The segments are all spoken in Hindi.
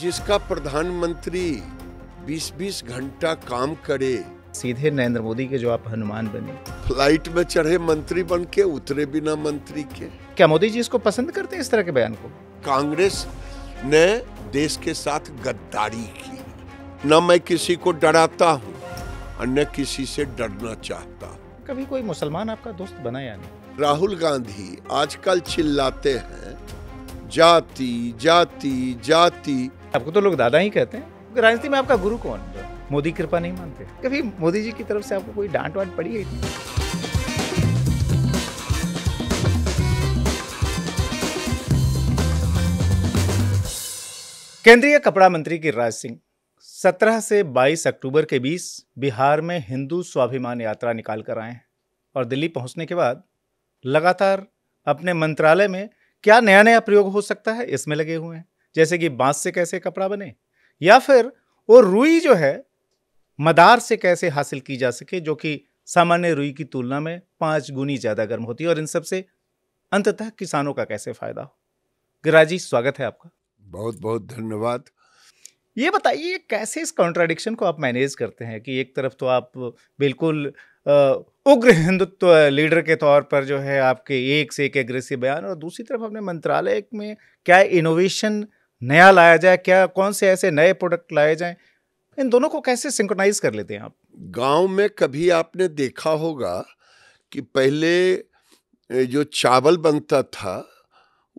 जिसका प्रधानमंत्री 20-20 घंटा काम करे सीधे नरेंद्र मोदी के जो आप हनुमान बने फ्लाइट में चढ़े मंत्री बन के उतरे बिना मंत्री के क्या मोदी जी इसको पसंद करते हैं इस तरह के बयान को कांग्रेस ने देश के साथ गद्दारी की न मैं किसी को डराता हूँ और न किसी से डरना चाहता कभी कोई मुसलमान आपका दोस्त बना या नहीं राहुल गांधी आजकल चिल्लाते हैं जाति जाति जाति आपको तो लोग दादा ही कहते हैं राजनीति में आपका गुरु कौन मोदी कृपा नहीं मानते कभी मोदी जी की तरफ से आपको कोई डांट वांट पड़ी है केंद्रीय कपड़ा मंत्री गिरिराज सिंह 17 से 22 अक्टूबर के बीच बिहार में हिंदू स्वाभिमान यात्रा निकाल कर आए हैं और दिल्ली पहुंचने के बाद लगातार अपने मंत्रालय में क्या नया नया प्रयोग हो सकता है इसमें लगे हुए हैं जैसे कि बांस से कैसे कपड़ा बने या फिर वो रुई जो है मदार से कैसे हासिल की जा सके जो कि सामान्य रुई की तुलना में पांच गुनी ज़्यादा गर्म होती है और इन सब से अंततः किसानों का कैसे फ़ायदा हो गिराजी जी स्वागत है आपका बहुत बहुत धन्यवाद ये बताइए कैसे इस कॉन्ट्राडिक्शन को आप मैनेज करते हैं कि एक तरफ तो आप बिल्कुल उग्र हिंदुत्व लीडर के तौर पर जो है आपके एक से एक एग्रेसिव बयान और दूसरी तरफ अपने मंत्रालय में क्या इनोवेशन नया लाया जाए क्या कौन से ऐसे नए प्रोडक्ट लाए जाए इन दोनों को कैसे सिंक्रोनाइज कर लेते हैं आप गांव में कभी आपने देखा होगा कि पहले जो चावल बनता था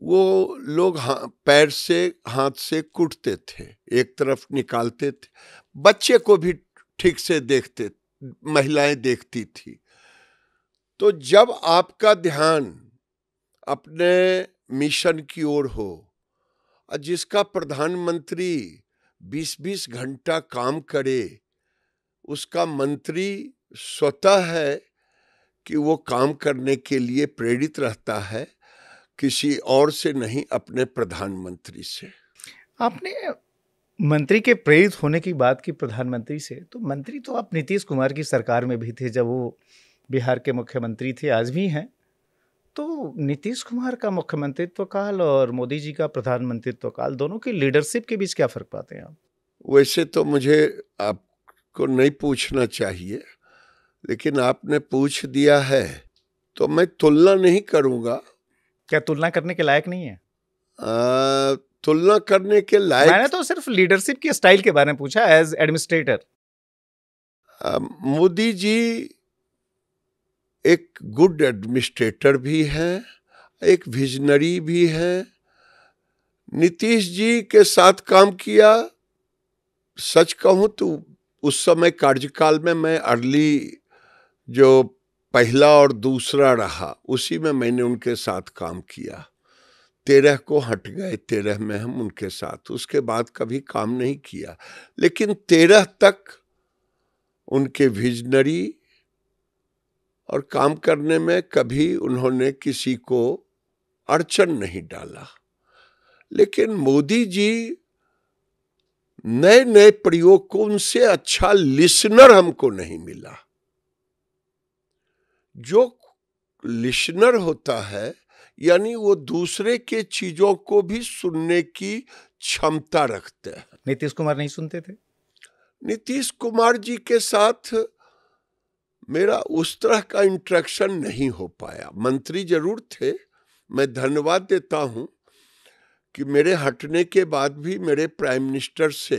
वो लोग हाँ पैर से हाथ से कूटते थे एक तरफ निकालते थे बच्चे को भी ठीक से देखते महिलाएं देखती थी तो जब आपका ध्यान अपने मिशन की ओर हो जिसका प्रधानमंत्री 20-20 घंटा काम करे उसका मंत्री स्वतः है कि वो काम करने के लिए प्रेरित रहता है किसी और से नहीं अपने प्रधानमंत्री से आपने मंत्री के प्रेरित होने की बात की प्रधानमंत्री से तो मंत्री तो आप नीतीश कुमार की सरकार में भी थे जब वो बिहार के मुख्यमंत्री थे आज भी हैं तो नीतीश कुमार का मुख्यमंत्रित्व काल और मोदी जी का प्रधानमंत्रित्व काल दोनों की लीडरशिप के बीच क्या फर्क पाते हैं आप वैसे तो मुझे आपको नहीं पूछना चाहिए लेकिन आपने पूछ दिया है तो मैं तुलना नहीं करूंगा क्या तुलना करने के लायक नहीं है आ, तुलना करने के लायक मैंने तो सिर्फ लीडरशिप के स्टाइल के बारे में पूछा एज एडमिनिस्ट्रेटर मोदी जी एक गुड एडमिनिस्ट्रेटर भी हैं एक विजनरी भी हैं नीतीश जी के साथ काम किया सच कहूँ तो उस समय कार्यकाल में मैं अर्ली जो पहला और दूसरा रहा उसी में मैंने उनके साथ काम किया तेरह को हट गए तेरह में हम उनके साथ उसके बाद कभी काम नहीं किया लेकिन तेरह तक उनके विजनरी और काम करने में कभी उन्होंने किसी को अड़चन नहीं डाला लेकिन मोदी जी नए नए प्रयोग को उनसे अच्छा लिसनर हमको नहीं मिला जो लिसनर होता है यानी वो दूसरे के चीजों को भी सुनने की क्षमता रखते हैं नीतीश कुमार नहीं सुनते थे नीतीश कुमार जी के साथ मेरा उस तरह का इंट्रैक्शन नहीं हो पाया मंत्री जरूर थे मैं धन्यवाद देता हूँ कि मेरे हटने के बाद भी मेरे प्राइम मिनिस्टर से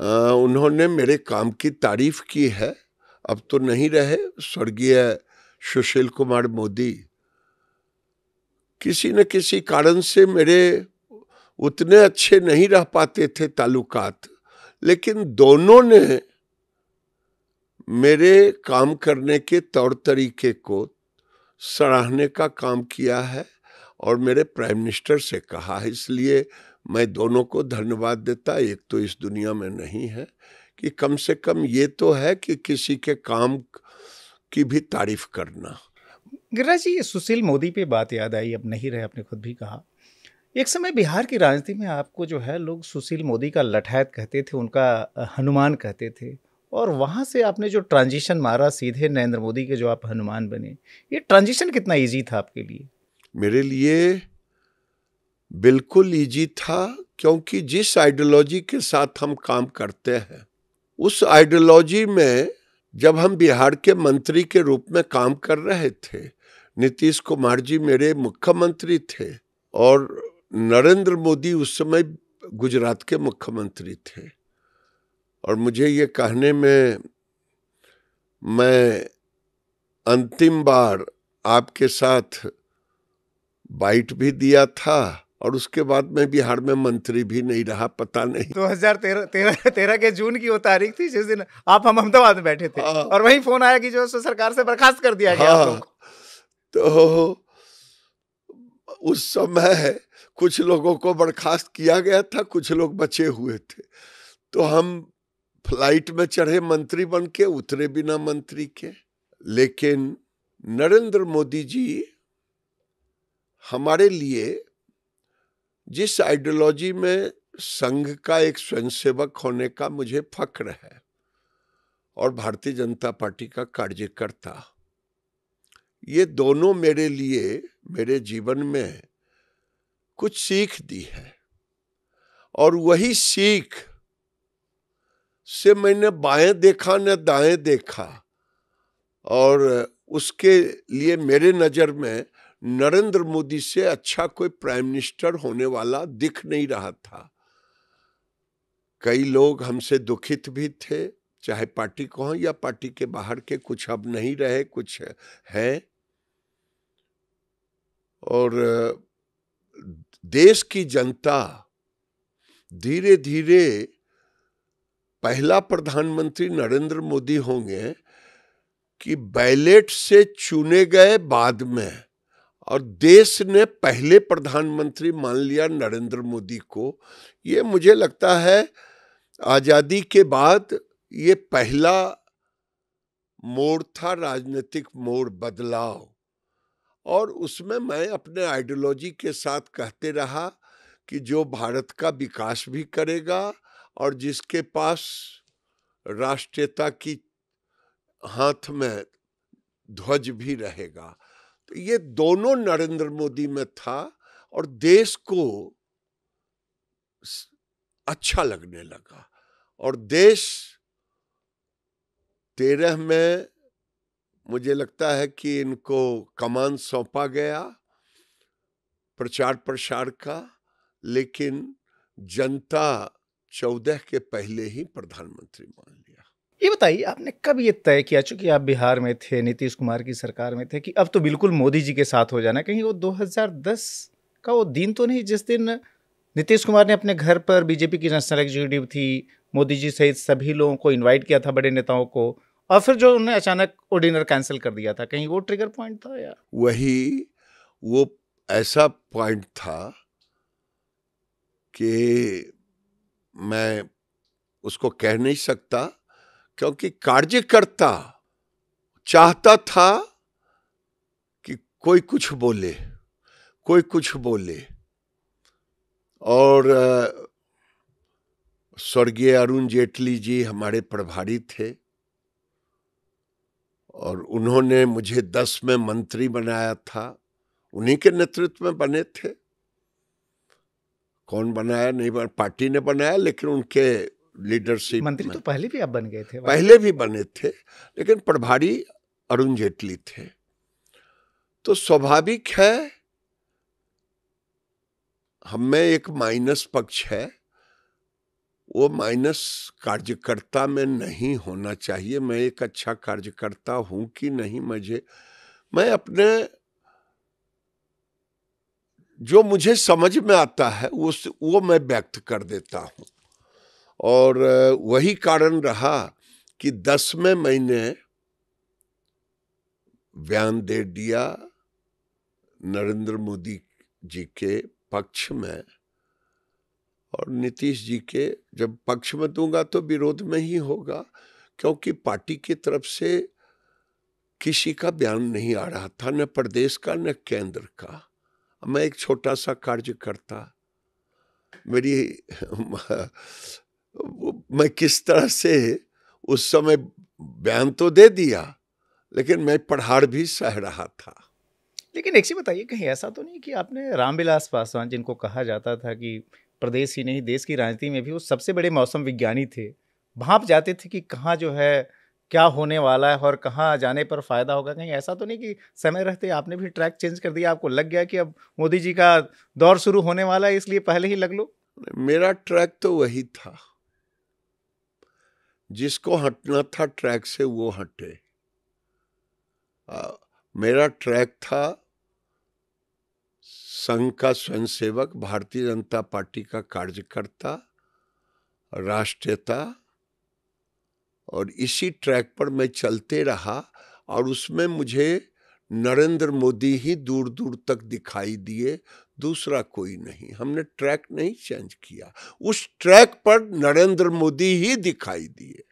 आ, उन्होंने मेरे काम की तारीफ की है अब तो नहीं रहे स्वर्गीय सुशील कुमार मोदी किसी न किसी कारण से मेरे उतने अच्छे नहीं रह पाते थे ताल्लुकात लेकिन दोनों ने मेरे काम करने के तौर तरीके को सराहने का काम किया है और मेरे प्राइम मिनिस्टर से कहा है इसलिए मैं दोनों को धन्यवाद देता एक तो इस दुनिया में नहीं है कि कम से कम ये तो है कि किसी के काम की भी तारीफ करना गिरिराज जी ये सुशील मोदी पे बात याद आई अब नहीं रहे आपने खुद भी कहा एक समय बिहार की राजनीति में आपको जो है लोग सुशील मोदी का लठैत कहते थे उनका हनुमान कहते थे और वहाँ से आपने जो ट्रांजिशन मारा सीधे नरेंद्र मोदी के जो आप हनुमान बने ये ट्रांजिशन कितना ईजी था आपके लिए मेरे लिए बिल्कुल ईजी था क्योंकि जिस आइडियोलॉजी के साथ हम काम करते हैं उस आइडियोलॉजी में जब हम बिहार के मंत्री के रूप में काम कर रहे थे नीतीश कुमार जी मेरे मुख्यमंत्री थे और नरेंद्र मोदी उस समय गुजरात के मुख्यमंत्री थे और मुझे ये कहने में मैं अंतिम बार आपके साथ बाइट भी दिया था और उसके बाद मैं बिहार में मंत्री भी नहीं रहा पता नहीं 2013 तेरह तेरह के जून की वो तारीख थी जिस दिन आप हम अहमदाबाद में बैठे थे आ, हाँ। और वही फोन आया कि जो सरकार से बर्खास्त कर दिया गया हाँ। तो उस समय कुछ लोगों को बर्खास्त किया गया था कुछ लोग बचे हुए थे तो हम फ्लाइट में चढ़े मंत्री बन के उतरे बिना मंत्री के लेकिन नरेंद्र मोदी जी हमारे लिए जिस आइडियोलॉजी में संघ का एक स्वयंसेवक होने का मुझे फक्र है और भारतीय जनता पार्टी का कार्यकर्ता ये दोनों मेरे लिए मेरे जीवन में कुछ सीख दी है और वही सीख से मैंने बाएं देखा न दाएं देखा और उसके लिए मेरे नज़र में नरेंद्र मोदी से अच्छा कोई प्राइम मिनिस्टर होने वाला दिख नहीं रहा था कई लोग हमसे दुखित भी थे चाहे पार्टी को हों या पार्टी के बाहर के कुछ अब नहीं रहे कुछ हैं और देश की जनता धीरे धीरे पहला प्रधानमंत्री नरेंद्र मोदी होंगे कि बैलेट से चुने गए बाद में और देश ने पहले प्रधानमंत्री मान लिया नरेंद्र मोदी को ये मुझे लगता है आज़ादी के बाद ये पहला मोड़ था राजनीतिक मोड़ बदलाव और उसमें मैं अपने आइडियोलॉजी के साथ कहते रहा कि जो भारत का विकास भी करेगा और जिसके पास राष्ट्रीयता की हाथ में ध्वज भी रहेगा तो ये दोनों नरेंद्र मोदी में था और देश को अच्छा लगने लगा और देश तेरह में मुझे लगता है कि इनको कमान सौंपा गया प्रचार प्रसार का लेकिन जनता चौदह के पहले ही प्रधानमंत्री मान लिया ये बताइए आपने कब ये तय किया चूंकि आप बिहार में थे नीतीश कुमार की सरकार में थे कि अब तो बिल्कुल मोदी जी के साथ हो जाना कहीं वो 2010 का वो दिन तो नहीं जिस दिन नीतीश कुमार ने अपने घर पर बीजेपी की नेशनल एग्जीक्यूटिव थी मोदी जी सहित सभी लोगों को इन्वाइट किया था बड़े नेताओं को और फिर जो उन्होंने अचानक वो डिनर कैंसिल कर दिया था कहीं वो ट्रिगर पॉइंट था या वही वो ऐसा पॉइंट था कि मैं उसको कह नहीं सकता क्योंकि कार्यकर्ता चाहता था कि कोई कुछ बोले कोई कुछ बोले और स्वर्गीय अरुण जेटली जी हमारे प्रभारी थे और उन्होंने मुझे दस में मंत्री बनाया था उन्हीं के नेतृत्व में बने थे कौन बनाया नहीं बना पार्टी ने बनाया लेकिन उनके लीडरशिप मंत्री तो पहले भी आप बन गए थे पहले भी बने थे लेकिन प्रभारी अरुण जेटली थे तो स्वाभाविक है हम में एक माइनस पक्ष है वो माइनस कार्यकर्ता में नहीं होना चाहिए मैं एक अच्छा कार्यकर्ता हूं कि नहीं मुझे मैं अपने जो मुझे समझ में आता है उस वो मैं व्यक्त कर देता हूँ और वही कारण रहा कि दसवें महीने बयान दे दिया नरेंद्र मोदी जी के पक्ष में और नीतीश जी के जब पक्ष में दूंगा तो विरोध में ही होगा क्योंकि पार्टी की तरफ से किसी का बयान नहीं आ रहा था न प्रदेश का न केंद्र का मैं एक छोटा सा कार्य करता मेरी मैं किस तरह से उस समय बयान तो दे दिया लेकिन मैं पढ़ाड़ भी सह रहा था लेकिन एक चीज बताइए कहीं ऐसा तो नहीं कि आपने रामविलास पासवान जिनको कहा जाता था कि प्रदेश ही नहीं देश की राजनीति में भी वो सबसे बड़े मौसम विज्ञानी थे भाप जाते थे कि कहाँ जो है क्या होने वाला है और कहाँ जाने पर फ़ायदा होगा कहीं ऐसा तो नहीं कि समय रहते आपने भी ट्रैक चेंज कर दिया आपको लग गया कि अब मोदी जी का दौर शुरू होने वाला है इसलिए पहले ही लग लो मेरा ट्रैक तो वही था जिसको हटना था ट्रैक से वो हटे आ, मेरा ट्रैक था संघ का स्वयंसेवक भारतीय जनता पार्टी का कार्यकर्ता राष्ट्रीयता और इसी ट्रैक पर मैं चलते रहा और उसमें मुझे नरेंद्र मोदी ही दूर दूर तक दिखाई दिए दूसरा कोई नहीं हमने ट्रैक नहीं चेंज किया उस ट्रैक पर नरेंद्र मोदी ही दिखाई दिए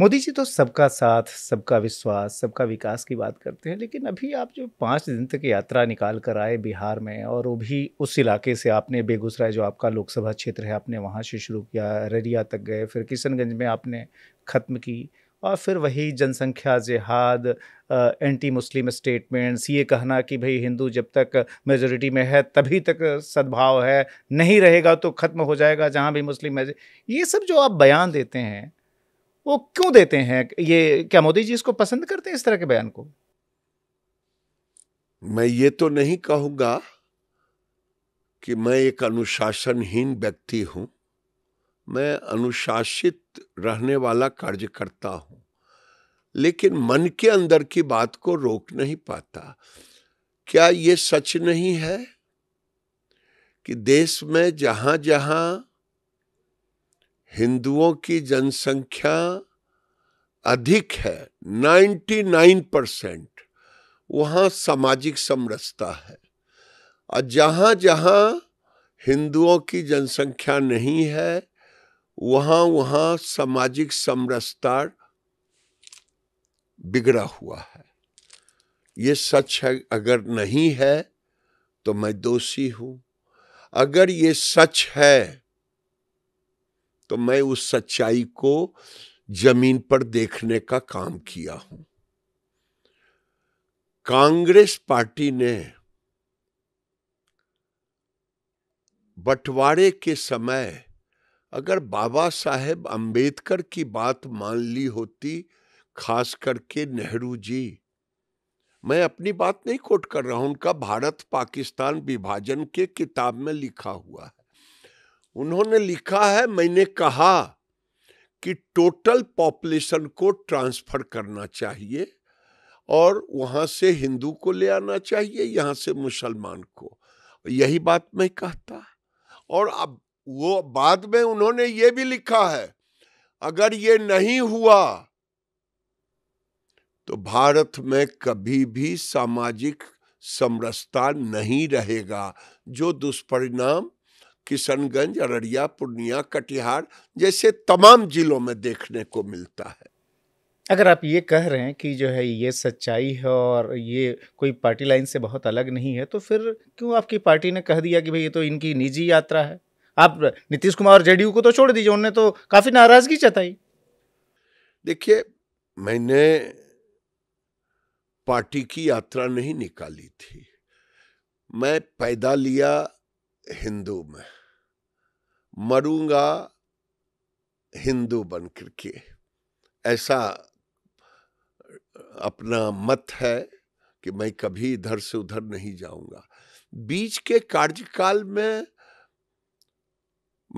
मोदी जी तो सबका साथ सबका विश्वास सबका विकास की बात करते हैं लेकिन अभी आप जो पाँच दिन तक यात्रा निकाल कर आए बिहार में और वो भी उस इलाके से आपने बेगूसराय जो आपका लोकसभा क्षेत्र है आपने वहाँ से शुरू किया अररिया तक गए फिर किशनगंज में आपने ख़त्म की और फिर वही जनसंख्या जिहाद एंटी मुस्लिम स्टेटमेंट्स ये कहना कि भाई हिंदू जब तक मेजोरिटी में है तभी तक सद्भाव है नहीं रहेगा तो ख़त्म हो जाएगा जहाँ भी मुस्लिम है ये सब जो आप बयान देते हैं वो क्यों देते हैं ये क्या मोदी जी इसको पसंद करते हैं इस तरह के बयान को मैं ये तो नहीं कहूंगा कि मैं एक अनुशासनहीन व्यक्ति हूं मैं अनुशासित रहने वाला कार्यकर्ता हूं लेकिन मन के अंदर की बात को रोक नहीं पाता क्या ये सच नहीं है कि देश में जहां जहां हिंदुओं की जनसंख्या अधिक है 99 परसेंट वहाँ सामाजिक समरसता है और जहाँ जहाँ हिंदुओं की जनसंख्या नहीं है वहाँ वहाँ सामाजिक समरसता बिगड़ा हुआ है ये सच है अगर नहीं है तो मैं दोषी हूँ अगर ये सच है तो मैं उस सच्चाई को जमीन पर देखने का काम किया हूं कांग्रेस पार्टी ने बंटवारे के समय अगर बाबा साहेब अंबेडकर की बात मान ली होती खास करके नेहरू जी मैं अपनी बात नहीं कोट कर रहा हूं उनका भारत पाकिस्तान विभाजन के किताब में लिखा हुआ है उन्होंने लिखा है मैंने कहा कि टोटल पॉपुलेशन को ट्रांसफर करना चाहिए और वहां से हिंदू को ले आना चाहिए यहां से मुसलमान को यही बात मैं कहता और अब वो बाद में उन्होंने ये भी लिखा है अगर ये नहीं हुआ तो भारत में कभी भी सामाजिक समरसता नहीं रहेगा जो दुष्परिणाम किशनगंज अररिया पूर्णिया कटिहार जैसे तमाम जिलों में देखने को मिलता है अगर आप ये कह रहे हैं कि जो है ये सच्चाई है और ये कोई पार्टी लाइन से बहुत अलग नहीं है तो फिर क्यों आपकी पार्टी ने कह दिया कि भाई ये तो इनकी निजी यात्रा है आप नीतीश कुमार और जेडीयू को तो छोड़ दीजिए उनने तो काफ़ी नाराज़गी जताई देखिए मैंने पार्टी की यात्रा नहीं निकाली थी मैं पैदा लिया हिंदू में मरूंगा हिंदू बन करके ऐसा अपना मत है कि मैं कभी इधर से उधर नहीं जाऊंगा बीच के कार्यकाल में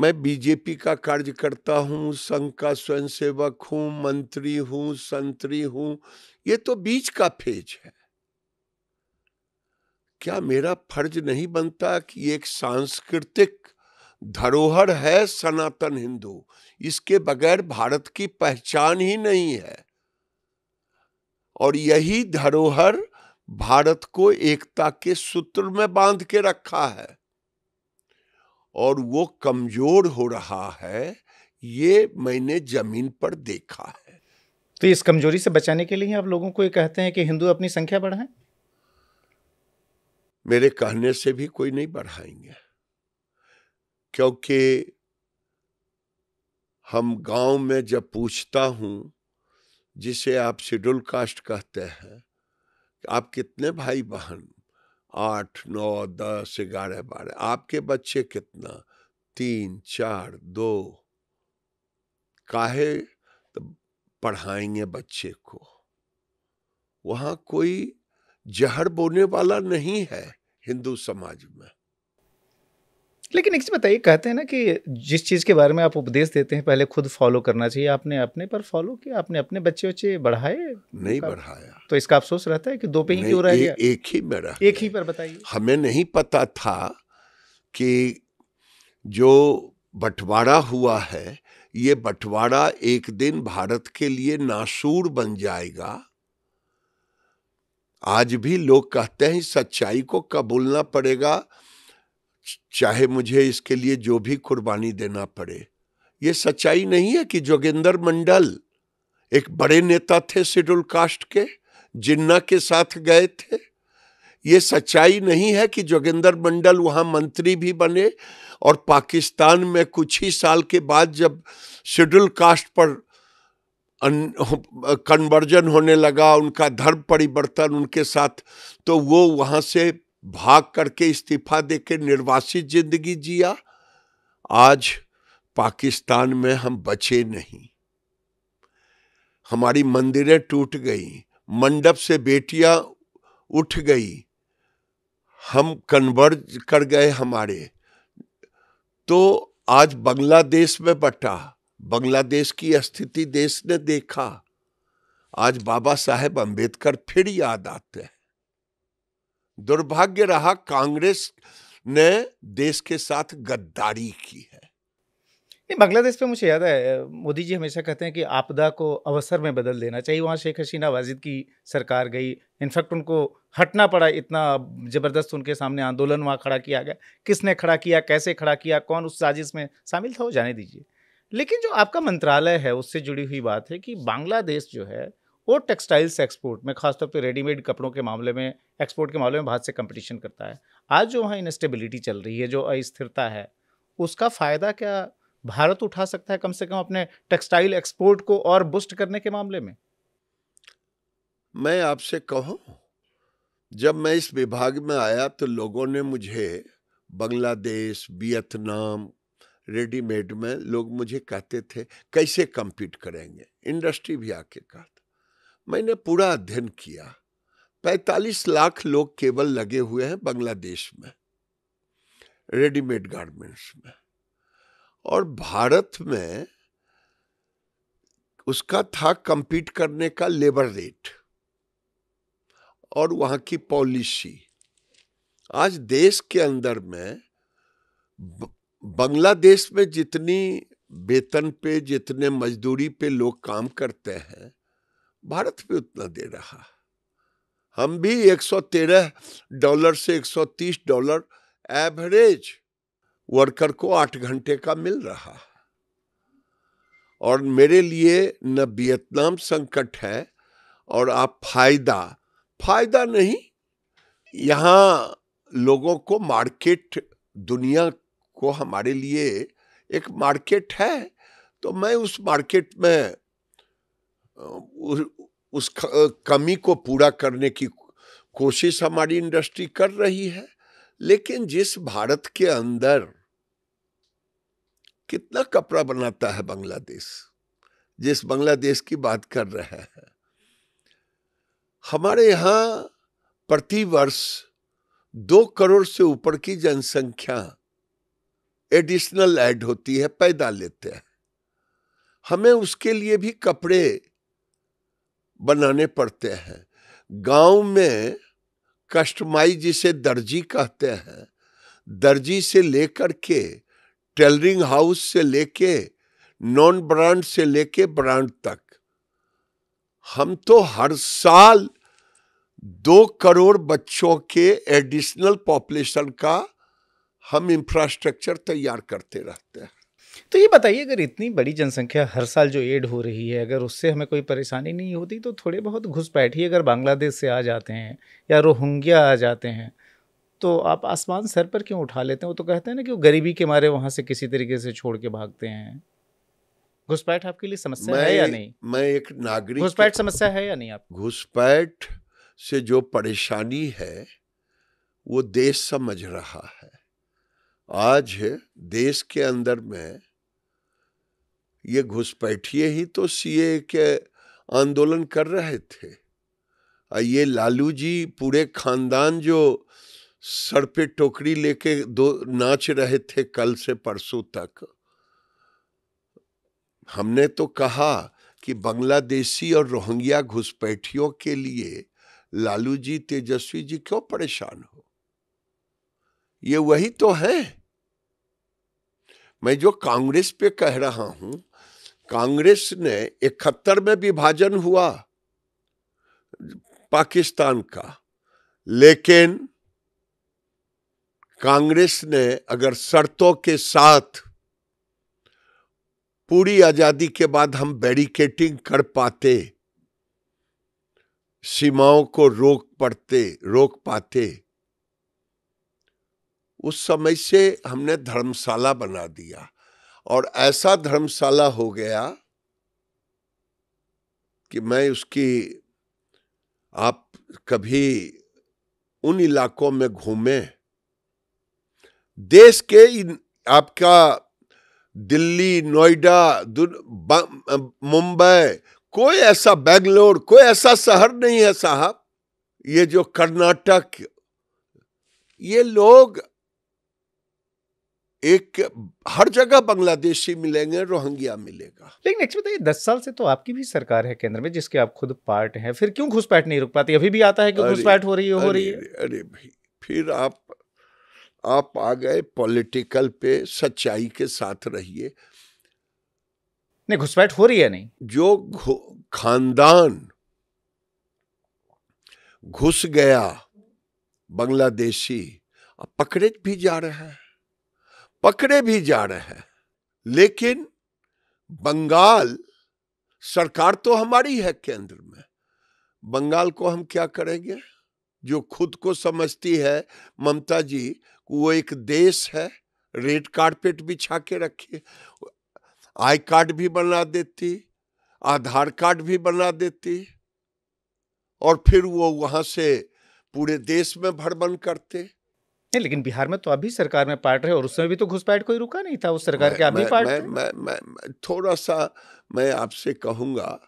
मैं बीजेपी का कार्यकर्ता हूं संघ का स्वयंसेवक हूं मंत्री हूं संतरी हूं ये तो बीच का फेज है क्या मेरा फर्ज नहीं बनता कि एक सांस्कृतिक धरोहर है सनातन हिंदू इसके बगैर भारत की पहचान ही नहीं है और यही धरोहर भारत को एकता के सूत्र में बांध के रखा है और वो कमजोर हो रहा है ये मैंने जमीन पर देखा है तो इस कमजोरी से बचाने के लिए आप लोगों को ये कहते हैं कि हिंदू अपनी संख्या बढ़ाएं मेरे कहने से भी कोई नहीं बढ़ाएंगे क्योंकि हम गांव में जब पूछता हूं जिसे आप शेड्यूल कास्ट कहते हैं आप कितने भाई बहन आठ नौ दस ग्यारह बारह आपके बच्चे कितना तीन चार दो काहे तो पढ़ाएंगे बच्चे को वहाँ कोई जहर बोने वाला नहीं है हिंदू समाज में लेकिन एक चीज बताइए कहते हैं ना कि जिस चीज़ के बारे में आप उपदेश देते हैं पहले खुद फॉलो करना चाहिए आपने अपने पर फॉलो किया आपने अपने बच्चे बच्चे बढ़ाए नहीं तो बढ़ाया तो इसका अफसोस रहता है कि दो पे ही क्यों रह गया एक ही में रहा एक ही पर बताइए हमें नहीं पता था कि जो बंटवारा हुआ है ये बंटवारा एक दिन भारत के लिए नासूर बन जाएगा आज भी लोग कहते हैं सच्चाई को कबूलना पड़ेगा चाहे मुझे इसके लिए जो भी कुर्बानी देना पड़े ये सच्चाई नहीं है कि जोगिंदर मंडल एक बड़े नेता थे शेड्यूल कास्ट के जिन्ना के साथ गए थे ये सच्चाई नहीं है कि जोगिंदर मंडल वहाँ मंत्री भी बने और पाकिस्तान में कुछ ही साल के बाद जब शेड्यूल कास्ट पर कन्वर्जन होने लगा उनका धर्म परिवर्तन उनके साथ तो वो वहाँ से भाग करके इस्तीफा देके निर्वासित जिंदगी जिया आज पाकिस्तान में हम बचे नहीं हमारी मंदिरें टूट गई मंडप से बेटियां उठ गई हम कन्वर्ज कर गए हमारे तो आज बांग्लादेश में बटा बांग्लादेश की स्थिति देश ने देखा आज बाबा साहेब अंबेडकर फिर याद आते हैं दुर्भाग्य रहा कांग्रेस ने देश के साथ गद्दारी की है नहीं बांग्लादेश पे मुझे याद है मोदी जी हमेशा कहते हैं कि आपदा को अवसर में बदल देना चाहिए वहाँ शेख हसीना वाजिद की सरकार गई इनफैक्ट उनको हटना पड़ा इतना ज़बरदस्त उनके सामने आंदोलन वहाँ खड़ा किया गया किसने खड़ा किया कैसे खड़ा किया कौन उस साजिश में शामिल था वो जाने दीजिए लेकिन जो आपका मंत्रालय है उससे जुड़ी हुई बात है कि बांग्लादेश जो है वो टेक्सटाइल्स एक्सपोर्ट में खासतौर पर रेडीमेड कपड़ों के मामले में एक्सपोर्ट के मामले में भारत से कंपटीशन करता है आज जो वहाँ इनस्टेबिलिटी चल रही है जो अस्थिरता है उसका फ़ायदा क्या भारत उठा सकता है कम से कम अपने टेक्सटाइल एक्सपोर्ट को और बुस्ट करने के मामले में मैं आपसे कहूँ जब मैं इस विभाग में आया तो लोगों ने मुझे बांग्लादेश वियतनाम रेडीमेड में लोग मुझे कहते थे कैसे कम्पीट करेंगे इंडस्ट्री भी आके कहा मैंने पूरा अध्ययन किया 45 लाख लोग केवल लगे हुए हैं बांग्लादेश में रेडीमेड गारमेंट्स में और भारत में उसका था कम्पीट करने का लेबर रेट और वहां की पॉलिसी आज देश के अंदर में बांग्लादेश में जितनी वेतन पे जितने मजदूरी पे लोग काम करते हैं भारत भी उतना दे रहा हम भी 113 डॉलर से 130 डॉलर एवरेज वर्कर को आठ घंटे का मिल रहा और मेरे लिए न वियतनाम संकट है और आप फायदा फायदा नहीं यहाँ लोगों को मार्केट दुनिया को हमारे लिए एक मार्केट है तो मैं उस मार्केट में उस, कमी को पूरा करने की कोशिश हमारी इंडस्ट्री कर रही है लेकिन जिस भारत के अंदर कितना कपड़ा बनाता है बांग्लादेश जिस बांग्लादेश की बात कर रहे हैं हमारे यहाँ प्रतिवर्ष दो करोड़ से ऊपर की जनसंख्या एडिशनल ऐड होती है पैदा लेते हैं हमें उसके लिए भी कपड़े बनाने पड़ते हैं गांव में कस्टमाइज जिसे दर्जी कहते हैं दर्जी से लेकर के टेलरिंग हाउस से लेके नॉन ब्रांड से लेके ब्रांड तक हम तो हर साल दो करोड़ बच्चों के एडिशनल पॉपुलेशन का हम इंफ्रास्ट्रक्चर तैयार करते रहते हैं तो ये बताइए अगर इतनी बड़ी जनसंख्या हर साल जो एड हो रही है अगर उससे हमें कोई परेशानी नहीं होती तो थोड़े बहुत घुसपैठ ही अगर बांग्लादेश से आ जाते हैं या रोहिंग्या आ जाते हैं तो आप आसमान सर पर क्यों उठा लेते हैं वो तो कहते हैं ना कि वो गरीबी के मारे वहाँ से किसी तरीके से छोड़ के भागते हैं घुसपैठ आपके लिए समस्या है या नहीं मैं एक नागरिक घुसपैठ समस्या है या नहीं आप घुसपैठ से जो परेशानी है वो देश समझ रहा है आज देश के अंदर में ये घुसपैठिए ही तो सीए के आंदोलन कर रहे थे और ये लालू जी पूरे खानदान जो सर पे टोकरी लेके दो नाच रहे थे कल से परसों तक हमने तो कहा कि बांग्लादेशी और रोहिंग्या घुसपैठियों के लिए लालू जी तेजस्वी जी क्यों परेशान हो ये वही तो हैं मैं जो कांग्रेस पे कह रहा हूं कांग्रेस ने इकहत्तर में विभाजन हुआ पाकिस्तान का लेकिन कांग्रेस ने अगर शर्तों के साथ पूरी आजादी के बाद हम बैरिकेटिंग कर पाते सीमाओं को रोक पड़ते रोक पाते उस समय से हमने धर्मशाला बना दिया और ऐसा धर्मशाला हो गया कि मैं उसकी आप कभी उन इलाकों में घूमे देश के आपका दिल्ली नोएडा मुंबई कोई ऐसा बेंगलोर कोई ऐसा शहर नहीं है साहब ये जो कर्नाटक ये लोग एक हर जगह बांग्लादेशी मिलेंगे रोहंग्या मिलेगा लेकिन नेक्स्ट बताइए दस साल से तो आपकी भी सरकार है केंद्र में जिसके आप खुद पार्ट हैं फिर क्यों घुसपैठ नहीं रुक पाती अभी भी आता है कि घुसपैठ हो रही है हो रही है अरे भाई फिर आप आप आ गए पॉलिटिकल पे सच्चाई के साथ रहिए नहीं घुसपैठ हो रही है नहीं जो खानदान घुस गया बांग्लादेशी पकड़े भी जा रहे हैं पकड़े भी जा रहे हैं लेकिन बंगाल सरकार तो हमारी है केंद्र में बंगाल को हम क्या करेंगे जो खुद को समझती है ममता जी वो एक देश है रेड कारपेट छा के रखी आई कार्ड भी बना देती आधार कार्ड भी बना देती और फिर वो वहाँ से पूरे देश में भड़बन करते नहीं लेकिन बिहार में तो अभी सरकार में पार्ट रहे और उसमें भी तो घुसपैठ कोई रुका नहीं था उस सरकार के अभी पार्ट मैं, मैं, मैं, मैं थोड़ा सा मैं आपसे कहूँगा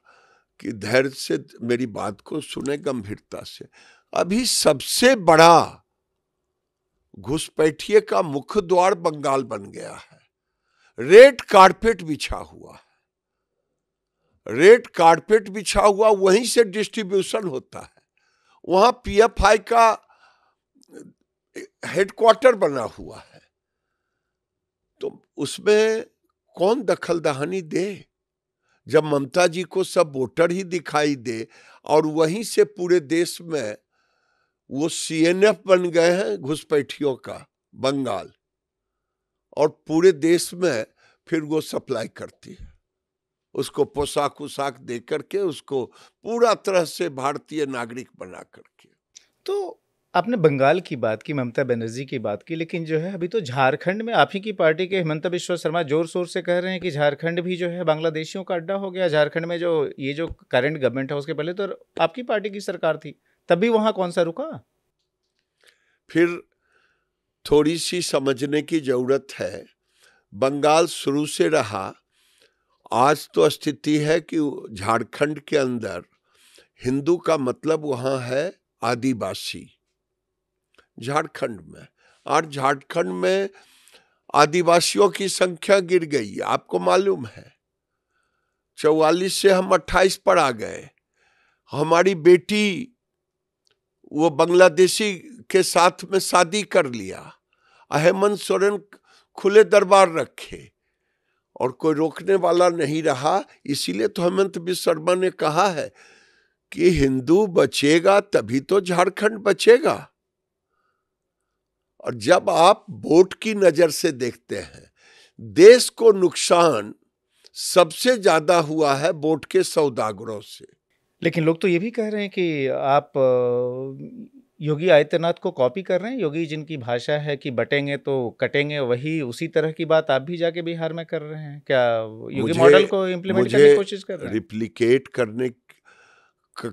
कि धैर्य से मेरी बात को सुने गंभीरता से अभी सबसे बड़ा घुसपैठिए का मुख्य द्वार बंगाल बन गया है रेड कारपेट बिछा हुआ है रेड कारपेट बिछा हुआ वहीं से डिस्ट्रीब्यूशन होता है वहां पीएफआई का हेडक्वार्टर बना हुआ है तो उसमें कौन दखल दहानी दे जब ममता जी को सब वोटर ही दिखाई दे और वहीं से पूरे देश में वो सीएनएफ बन गए हैं घुसपैठियों का बंगाल और पूरे देश में फिर वो सप्लाई करती है उसको पोशाक उशाक दे करके उसको पूरा तरह से भारतीय नागरिक बना करके तो आपने बंगाल की बात की ममता बनर्जी की बात की लेकिन जो है अभी तो झारखंड में आप ही की पार्टी के हेमंत बिश्व शर्मा जोर शोर से कह रहे हैं कि झारखंड भी जो है बांग्लादेशियों का अड्डा हो गया झारखंड में जो ये जो करंट गवर्नमेंट है उसके पहले तो आपकी पार्टी की सरकार थी तब भी वहाँ कौन सा रुका फिर थोड़ी सी समझने की जरूरत है बंगाल शुरू से रहा आज तो स्थिति है कि झारखंड के अंदर हिंदू का मतलब वहाँ है आदिवासी झारखंड में और झारखंड में आदिवासियों की संख्या गिर गई आपको मालूम है चौवालीस से हम अट्ठाईस पर आ गए हमारी बेटी वो बांग्लादेशी के साथ में शादी कर लिया अहमद सोरेन खुले दरबार रखे और कोई रोकने वाला नहीं रहा इसीलिए तो हेमंत बिश्व शर्मा ने कहा है कि हिंदू बचेगा तभी तो झारखंड बचेगा और जब आप वोट की नज़र से देखते हैं देश को नुकसान सबसे ज़्यादा हुआ है वोट के सौदागरों से लेकिन लोग तो ये भी कह रहे हैं कि आप योगी आदित्यनाथ को कॉपी कर रहे हैं योगी जिनकी भाषा है कि बटेंगे तो कटेंगे वही उसी तरह की बात आप भी जाके बिहार में कर रहे हैं क्या योगी मॉडल को इम्प्लीमेंट करने की कोशिश कर रहे हैं रिप्लिकेट करने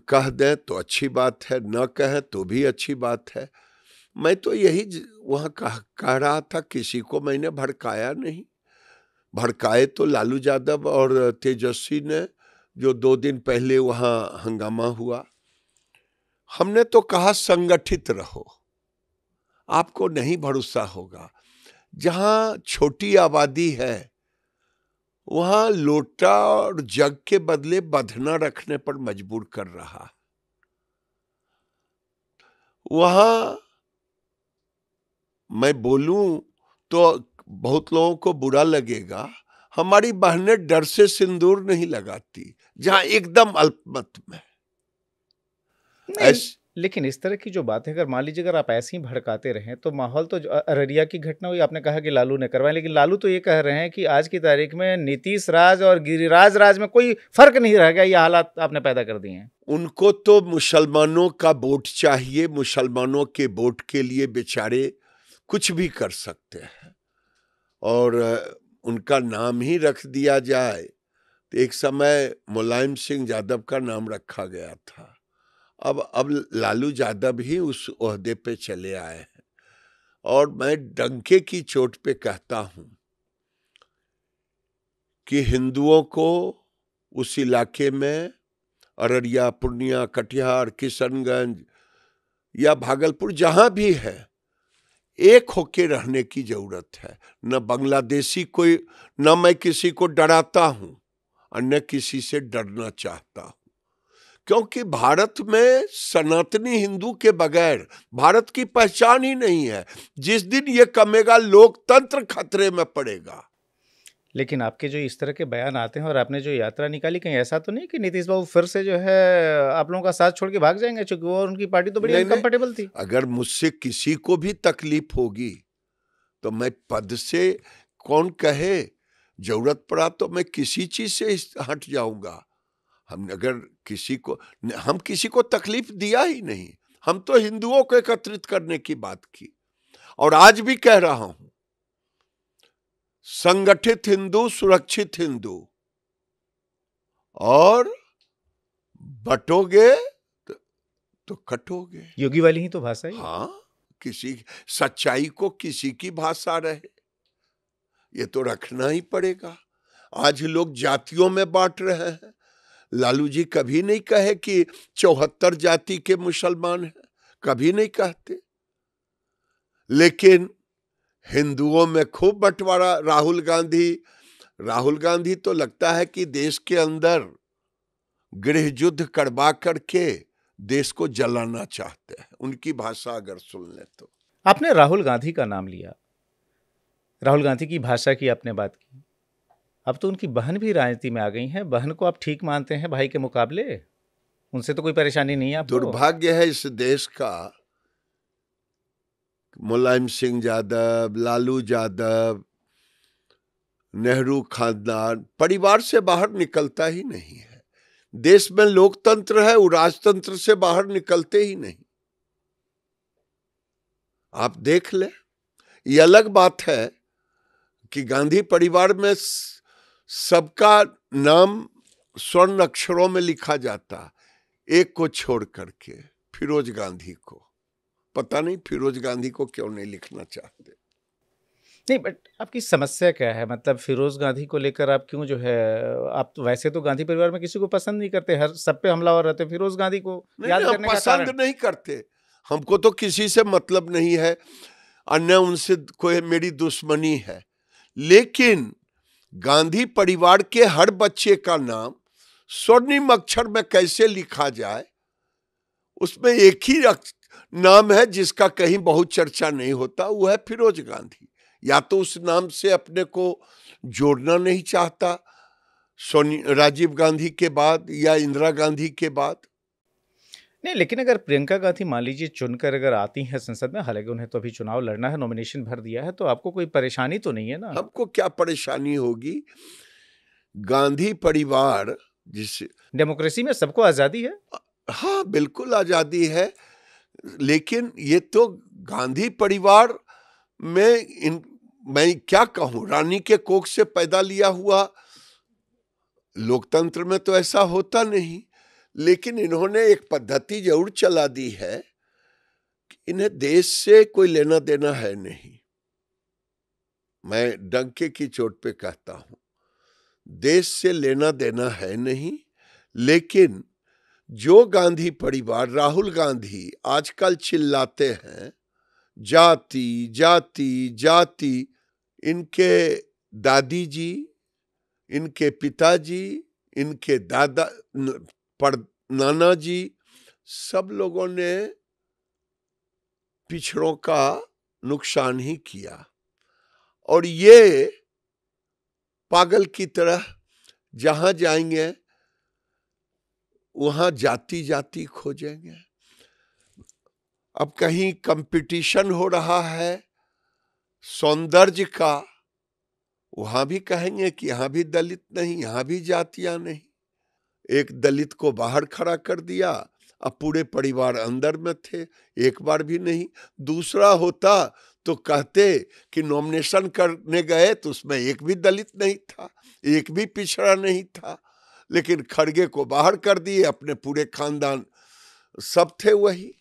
कह दें तो अच्छी बात है न कहें तो भी अच्छी बात है मैं तो यही वहाँ कह कह रहा था किसी को मैंने भड़काया नहीं भड़काए तो लालू यादव और तेजस्वी ने जो दो दिन पहले वहाँ हंगामा हुआ हमने तो कहा संगठित रहो आपको नहीं भरोसा होगा जहाँ छोटी आबादी है वहाँ लोटा और जग के बदले बधना रखने पर मजबूर कर रहा वहाँ मैं बोलूं तो बहुत लोगों को बुरा लगेगा हमारी बहनें डर से सिंदूर नहीं लगाती जहां एकदम अल्पमत में ऐस... लेकिन इस तरह की जो है अगर मान लीजिए अगर आप ऐसे ही भड़काते रहें तो माहौल तो अररिया की घटना हुई आपने कहा कि लालू ने करवाया लेकिन लालू तो ये कह रहे हैं कि आज की तारीख में नीतीश राज और गिरिराज राज में कोई फर्क नहीं रह गया ये हालात आपने पैदा कर दिए हैं उनको तो मुसलमानों का वोट चाहिए मुसलमानों के वोट के लिए बेचारे कुछ भी कर सकते हैं और उनका नाम ही रख दिया जाए तो एक समय मुलायम सिंह यादव का नाम रखा गया था अब अब लालू यादव ही उस उसदे पे चले आए हैं और मैं डंके की चोट पे कहता हूँ कि हिंदुओं को उस इलाके में अररिया पूर्णिया कटिहार किशनगंज या भागलपुर जहाँ भी है एक होके रहने की जरूरत है न बांग्लादेशी कोई न मैं किसी को डराता हूँ और न किसी से डरना चाहता हूँ क्योंकि भारत में सनातनी हिंदू के बगैर भारत की पहचान ही नहीं है जिस दिन ये कमेगा लोकतंत्र खतरे में पड़ेगा लेकिन आपके जो इस तरह के बयान आते हैं और आपने जो यात्रा निकाली कहीं ऐसा तो नहीं कि नीतीश बाबू फिर से जो है आप लोगों का साथ छोड़ के भाग जाएंगे चूंकि वो उनकी पार्टी तो बड़ी अनकंफर्टेबल थी अगर मुझसे किसी को भी तकलीफ होगी तो मैं पद से कौन कहे जरूरत पड़ा तो मैं किसी चीज से हट जाऊंगा हम अगर किसी को हम किसी को तकलीफ दिया ही नहीं हम तो हिंदुओं को एकत्रित करने की बात की और आज भी कह रहा हूं संगठित हिंदू सुरक्षित हिंदू और बटोगे तो, तो कटोगे योगी वाली ही तो भाषा है हाँ किसी सच्चाई को किसी की भाषा रहे ये तो रखना ही पड़ेगा आज लोग जातियों में बांट रहे हैं लालू जी कभी नहीं कहे कि चौहत्तर जाति के मुसलमान हैं कभी नहीं कहते लेकिन हिंदुओं में खूब बंटवारा राहुल गांधी राहुल गांधी तो लगता है कि देश के अंदर गृह युद्ध करवा करके देश को जलाना चाहते हैं उनकी भाषा अगर सुन ले तो आपने राहुल गांधी का नाम लिया राहुल गांधी की भाषा की आपने बात की अब तो उनकी बहन भी राजनीति में आ गई हैं बहन को आप ठीक मानते हैं भाई के मुकाबले उनसे तो कोई परेशानी नहीं है दुर्भाग्य है इस देश का मुलायम सिंह यादव लालू यादव नेहरू खानदान परिवार से बाहर निकलता ही नहीं है देश में लोकतंत्र है वो राजतंत्र से बाहर निकलते ही नहीं आप देख ले ये अलग बात है कि गांधी परिवार में सबका नाम स्वर्ण अक्षरों में लिखा जाता एक को छोड़ करके फिरोज गांधी को पता नहीं फिरोज गांधी को क्यों नहीं लिखना चाहते नहीं बट आपकी समस्या क्या है मतलब फिरोज गांधी को लेकर आप क्यों जो है आप तो वैसे तो गांधी परिवार में किसी को पसंद नहीं करते हर सब पे हमलावर रहते फिरोज गांधी को नहीं, याद नहीं, करने पसंद का नहीं करते हमको तो किसी से मतलब नहीं है अन्य उनसे कोई मेरी दुश्मनी है लेकिन गांधी परिवार के हर बच्चे का नाम स्वर्णिम अक्षर में कैसे लिखा जाए उसमें एक ही नाम है जिसका कहीं बहुत चर्चा नहीं होता वो है फिरोज गांधी या तो उस नाम से अपने को जोड़ना नहीं चाहता सोनी राजीव गांधी के बाद या इंदिरा गांधी के बाद नहीं लेकिन अगर प्रियंका गांधी मान लीजिए चुनकर अगर आती हैं संसद में हालांकि उन्हें तो अभी चुनाव लड़ना है नॉमिनेशन भर दिया है तो आपको कोई परेशानी तो नहीं है ना हमको क्या परेशानी होगी गांधी परिवार जिस डेमोक्रेसी में सबको आज़ादी है हाँ बिल्कुल आज़ादी है लेकिन ये तो गांधी परिवार में इन मैं क्या कहूँ रानी के कोख से पैदा लिया हुआ लोकतंत्र में तो ऐसा होता नहीं लेकिन इन्होंने एक पद्धति जरूर चला दी है कि इन्हें देश से कोई लेना देना है नहीं मैं डंके की चोट पे कहता हूं देश से लेना देना है नहीं लेकिन जो गांधी परिवार राहुल गांधी आजकल चिल्लाते हैं जाति जाति जाति इनके दादी जी इनके पिताजी इनके दादा पर नाना जी सब लोगों ने पिछड़ों का नुकसान ही किया और ये पागल की तरह जहाँ जाएंगे वहाँ जाति जाति खोजेंगे अब कहीं कंपटीशन हो रहा है सौंदर्य का वहाँ भी कहेंगे कि यहाँ भी दलित नहीं यहाँ भी जातियाँ नहीं एक दलित को बाहर खड़ा कर दिया अब पूरे परिवार अंदर में थे एक बार भी नहीं दूसरा होता तो कहते कि नॉमिनेशन करने गए तो उसमें एक भी दलित नहीं था एक भी पिछड़ा नहीं था लेकिन खड़गे को बाहर कर दिए अपने पूरे खानदान सब थे वही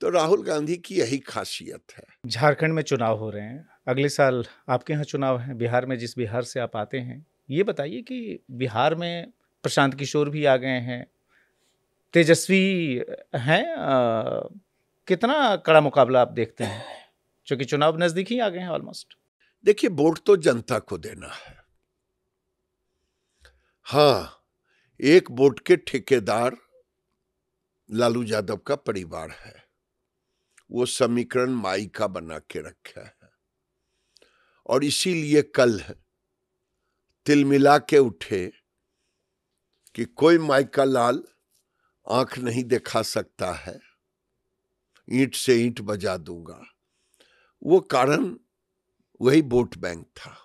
तो राहुल गांधी की यही खासियत है झारखंड में चुनाव हो रहे हैं अगले साल आपके यहाँ चुनाव हैं बिहार में जिस बिहार से आप आते हैं ये बताइए कि बिहार में प्रशांत किशोर भी आ गए हैं तेजस्वी हैं कितना कड़ा मुकाबला आप देखते हैं क्योंकि चुनाव नज़दीक ही आ गए हैं ऑलमोस्ट देखिए वोट तो जनता को देना है हाँ एक बोट के ठेकेदार लालू यादव का परिवार है वो समीकरण माई का बना के रखा है और इसीलिए कल तिलमिला के उठे कि कोई माई का लाल आंख नहीं दिखा सकता है ईंट से ईंट बजा दूंगा वो कारण वही वोट बैंक था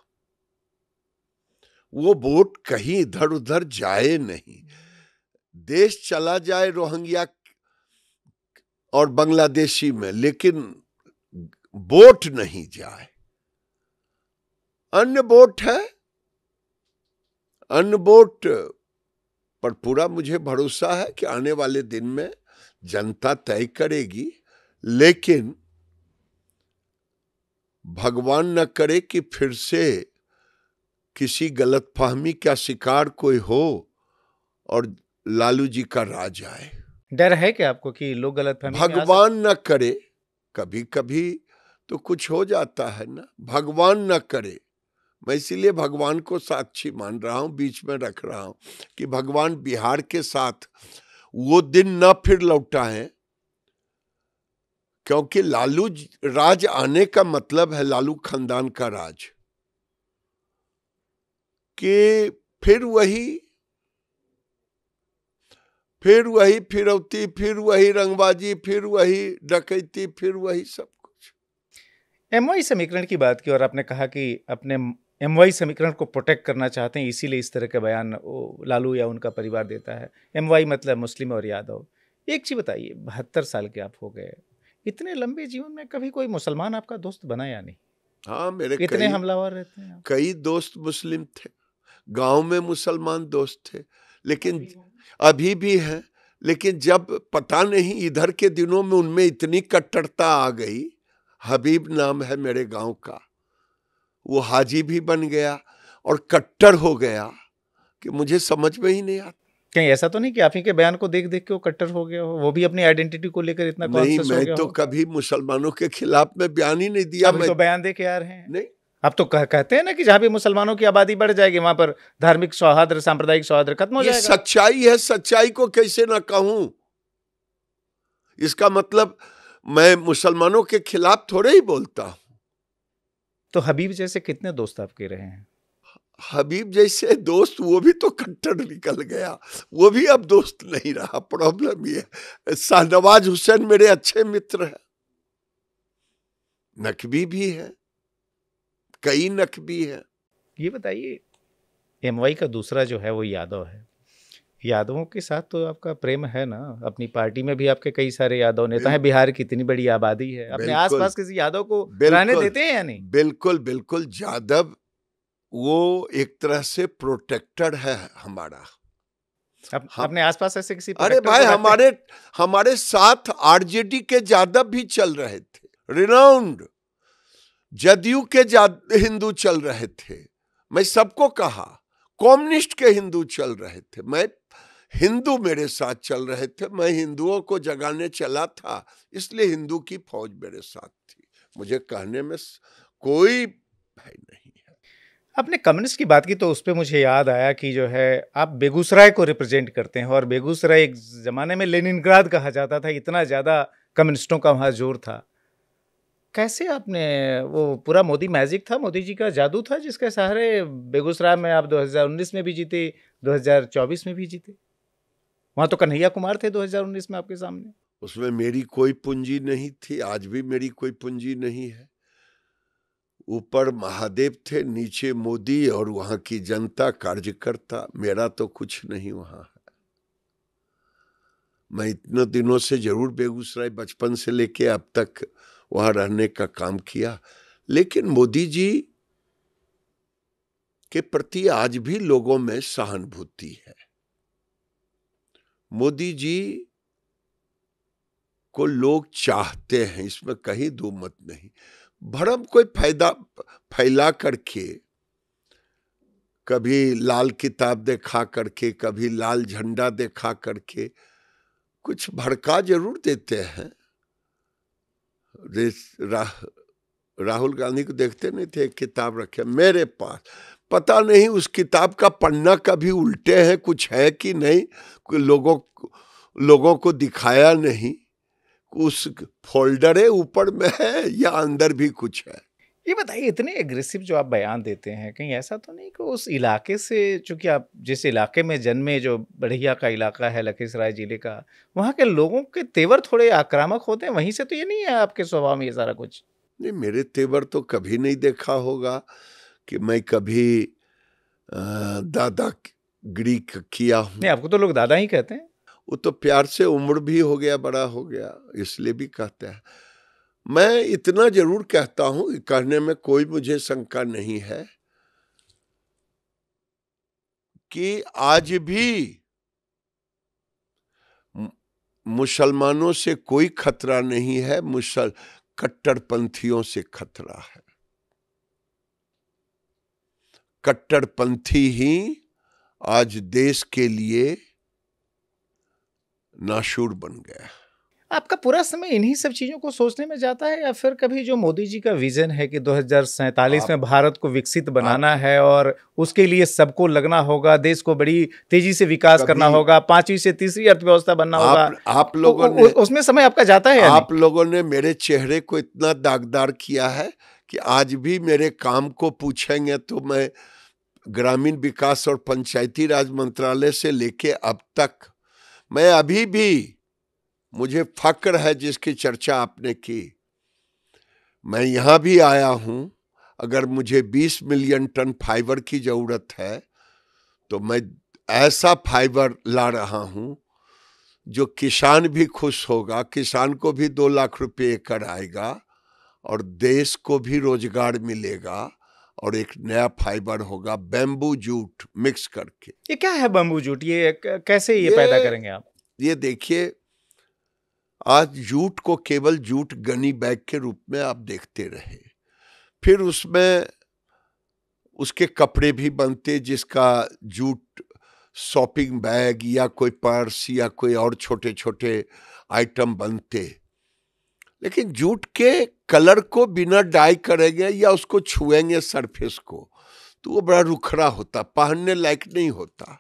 वो बोट कहीं इधर उधर जाए नहीं देश चला जाए रोहंग्या और बांग्लादेशी में लेकिन बोट नहीं जाए अन्य बोट है अन्य बोट पर पूरा मुझे भरोसा है कि आने वाले दिन में जनता तय करेगी लेकिन भगवान न करे कि फिर से किसी गलतफहमी का शिकार कोई हो और लालू जी का राज आए डर है क्या आपको कि लोग गलत भगवान न करे कभी कभी तो कुछ हो जाता है ना भगवान न करे मैं इसीलिए भगवान को साक्षी मान रहा हूँ बीच में रख रहा हूँ कि भगवान बिहार के साथ वो दिन न फिर लौटा है क्योंकि लालू राज आने का मतलब है लालू खानदान का राज कि फिर वही फिर वही फिरौती फिर वही रंगबाजी फिर वही डकैती फिर वही सब कुछ एम वाई समीकरण की बात की और आपने कहा कि अपने एम वाई समीकरण को प्रोटेक्ट करना चाहते हैं इसीलिए इस तरह के बयान लालू या उनका परिवार देता है एम वाई मतलब मुस्लिम और यादव एक चीज़ बताइए बहत्तर साल के आप हो गए इतने लंबे जीवन में कभी कोई मुसलमान आपका दोस्त बना या नहीं हाँ मेरे इतने हमलावर रहते हैं कई दोस्त मुस्लिम थे गांव में मुसलमान दोस्त थे लेकिन हाँ। अभी भी हैं लेकिन जब पता नहीं इधर के दिनों में उनमें इतनी कट्टरता आ गई हबीब नाम है मेरे गांव का वो हाजी भी बन गया और कट्टर हो गया कि मुझे समझ में ही नहीं आता कहीं ऐसा तो नहीं कि आप ही के बयान को देख देख के वो कट्टर हो गया हो वो भी अपनी आइडेंटिटी को लेकर इतना नहीं मैं तो कभी मुसलमानों के खिलाफ में बयान ही नहीं दिया मैं तो बयान दे के आ रहे हैं नहीं अब तो कह, कहते हैं ना कि जहां भी मुसलमानों की आबादी बढ़ जाएगी वहां पर धार्मिक सौहार्द सांप्रदायिक सौहार्द खत्म हो जाएगा सच्चाई है सच्चाई को कैसे ना कहूं इसका मतलब मैं मुसलमानों के खिलाफ थोड़े ही बोलता हूं तो हबीब जैसे कितने दोस्त आपके रहे हैं हबीब जैसे दोस्त वो भी तो कट्टर निकल गया वो भी अब दोस्त नहीं रहा प्रॉब्लम ये शाहनवाज हुसैन मेरे अच्छे मित्र हैं नकवी भी है कई नख भी है ये बताइए एम का दूसरा जो है वो यादव है यादवों के साथ तो आपका प्रेम है ना अपनी पार्टी में भी आपके कई सारे यादव नेता हैं बिहार की इतनी बड़ी आबादी है अपने आसपास किसी यादव को बिलाने देते हैं या नहीं बिल्कुल बिल्कुल यादव वो एक तरह से प्रोटेक्टेड है हमारा अप, हम, हाँ। अपने आसपास ऐसे किसी अरे भाई हमारे हमारे साथ आरजेडी के यादव भी चल रहे थे रिनाउंड जदयू के हिंदू चल रहे थे मैं सबको कहा कम्युनिस्ट के हिंदू चल रहे थे मैं हिंदू मेरे साथ चल रहे थे मैं हिंदुओं को जगाने चला था इसलिए हिंदू की फौज मेरे साथ थी मुझे कहने में कोई भय नहीं है आपने कम्युनिस्ट की बात की तो उस पर मुझे याद आया कि जो है आप बेगूसराय को रिप्रेजेंट करते हैं और बेगूसराय एक ज़माने में लेनिनग्राद कहा जाता था इतना ज़्यादा कम्युनिस्टों का वहाँ जोर था कैसे आपने वो पूरा मोदी मैजिक था मोदी जी का जादू था जिसके सहारे बेगूसराय में आप 2019 में भी जीते 2024 में भी जीते वहाँ तो कन्हैया कुमार थे 2019 में आपके सामने उसमें मेरी कोई पूंजी नहीं थी आज भी मेरी कोई पूंजी नहीं है ऊपर महादेव थे नीचे मोदी और वहाँ की जनता कार्यकर्ता मेरा तो कुछ नहीं वहाँ है मैं इतने दिनों से जरूर बेगूसराय बचपन से लेके अब तक वहां रहने का काम किया लेकिन मोदी जी के प्रति आज भी लोगों में सहानुभूति है मोदी जी को लोग चाहते हैं इसमें कहीं दो मत नहीं भरम कोई फायदा फैला करके कभी लाल किताब देखा करके कभी लाल झंडा देखा करके कुछ भड़का जरूर देते हैं राह राहुल गांधी को देखते नहीं थे एक किताब रखे मेरे पास पता नहीं उस किताब का पढ़ना कभी उल्टे हैं कुछ है कि नहीं लोगों लोगों को दिखाया नहीं उस फोल्डर है ऊपर में है या अंदर भी कुछ है ये बताइए इतने एग्रेसिव जो आप बयान देते हैं कहीं ऐसा तो नहीं कि उस इलाके से चूंकि आप जिस इलाके में जन्मे जो बढ़िया का इलाका है लखीसराय ज़िले का वहाँ के लोगों के तेवर थोड़े आक्रामक होते हैं वहीं से तो ये नहीं है आपके स्वभाव में ये सारा कुछ नहीं मेरे तेवर तो कभी नहीं देखा होगा कि मैं कभी दादा गिरी किया हूँ नहीं आपको तो लोग दादा ही कहते हैं वो तो प्यार से उम्र भी हो गया बड़ा हो गया इसलिए भी कहते हैं मैं इतना जरूर कहता हूं कि कहने में कोई मुझे शंका नहीं है कि आज भी मुसलमानों से कोई खतरा नहीं है मुसल कट्टरपंथियों से खतरा है कट्टरपंथी ही आज देश के लिए नाशूर बन गया है आपका पूरा समय इन्हीं सब चीज़ों को सोचने में जाता है या फिर कभी जो मोदी जी का विजन है कि दो में भारत को विकसित बनाना है और उसके लिए सबको लगना होगा देश को बड़ी तेजी से विकास करना होगा पांचवी से तीसरी अर्थव्यवस्था बनना आप, होगा आप तो लोगों ने उसमें समय आपका जाता है आप लोगों ने मेरे चेहरे को इतना दागदार किया है कि आज भी मेरे काम को पूछेंगे तो मैं ग्रामीण विकास और पंचायती राज मंत्रालय से लेके अब तक मैं अभी भी मुझे फक्र है जिसकी चर्चा आपने की मैं यहाँ भी आया हूँ अगर मुझे 20 मिलियन टन फाइबर की ज़रूरत है तो मैं ऐसा फाइबर ला रहा हूँ जो किसान भी खुश होगा किसान को भी दो लाख रुपए एकड़ आएगा और देश को भी रोजगार मिलेगा और एक नया फाइबर होगा बेम्बू जूट मिक्स करके ये क्या है बेम्बू जूट ये कैसे ये, ये पैदा करेंगे आप ये देखिए आज जूट को केवल जूट गनी बैग के रूप में आप देखते रहे फिर उसमें उसके कपड़े भी बनते जिसका जूट शॉपिंग बैग या कोई पर्स या कोई और छोटे छोटे आइटम बनते लेकिन जूट के कलर को बिना डाई करेंगे या उसको छुएंगे सरफेस को तो वो बड़ा रुखड़ा होता पहनने लायक नहीं होता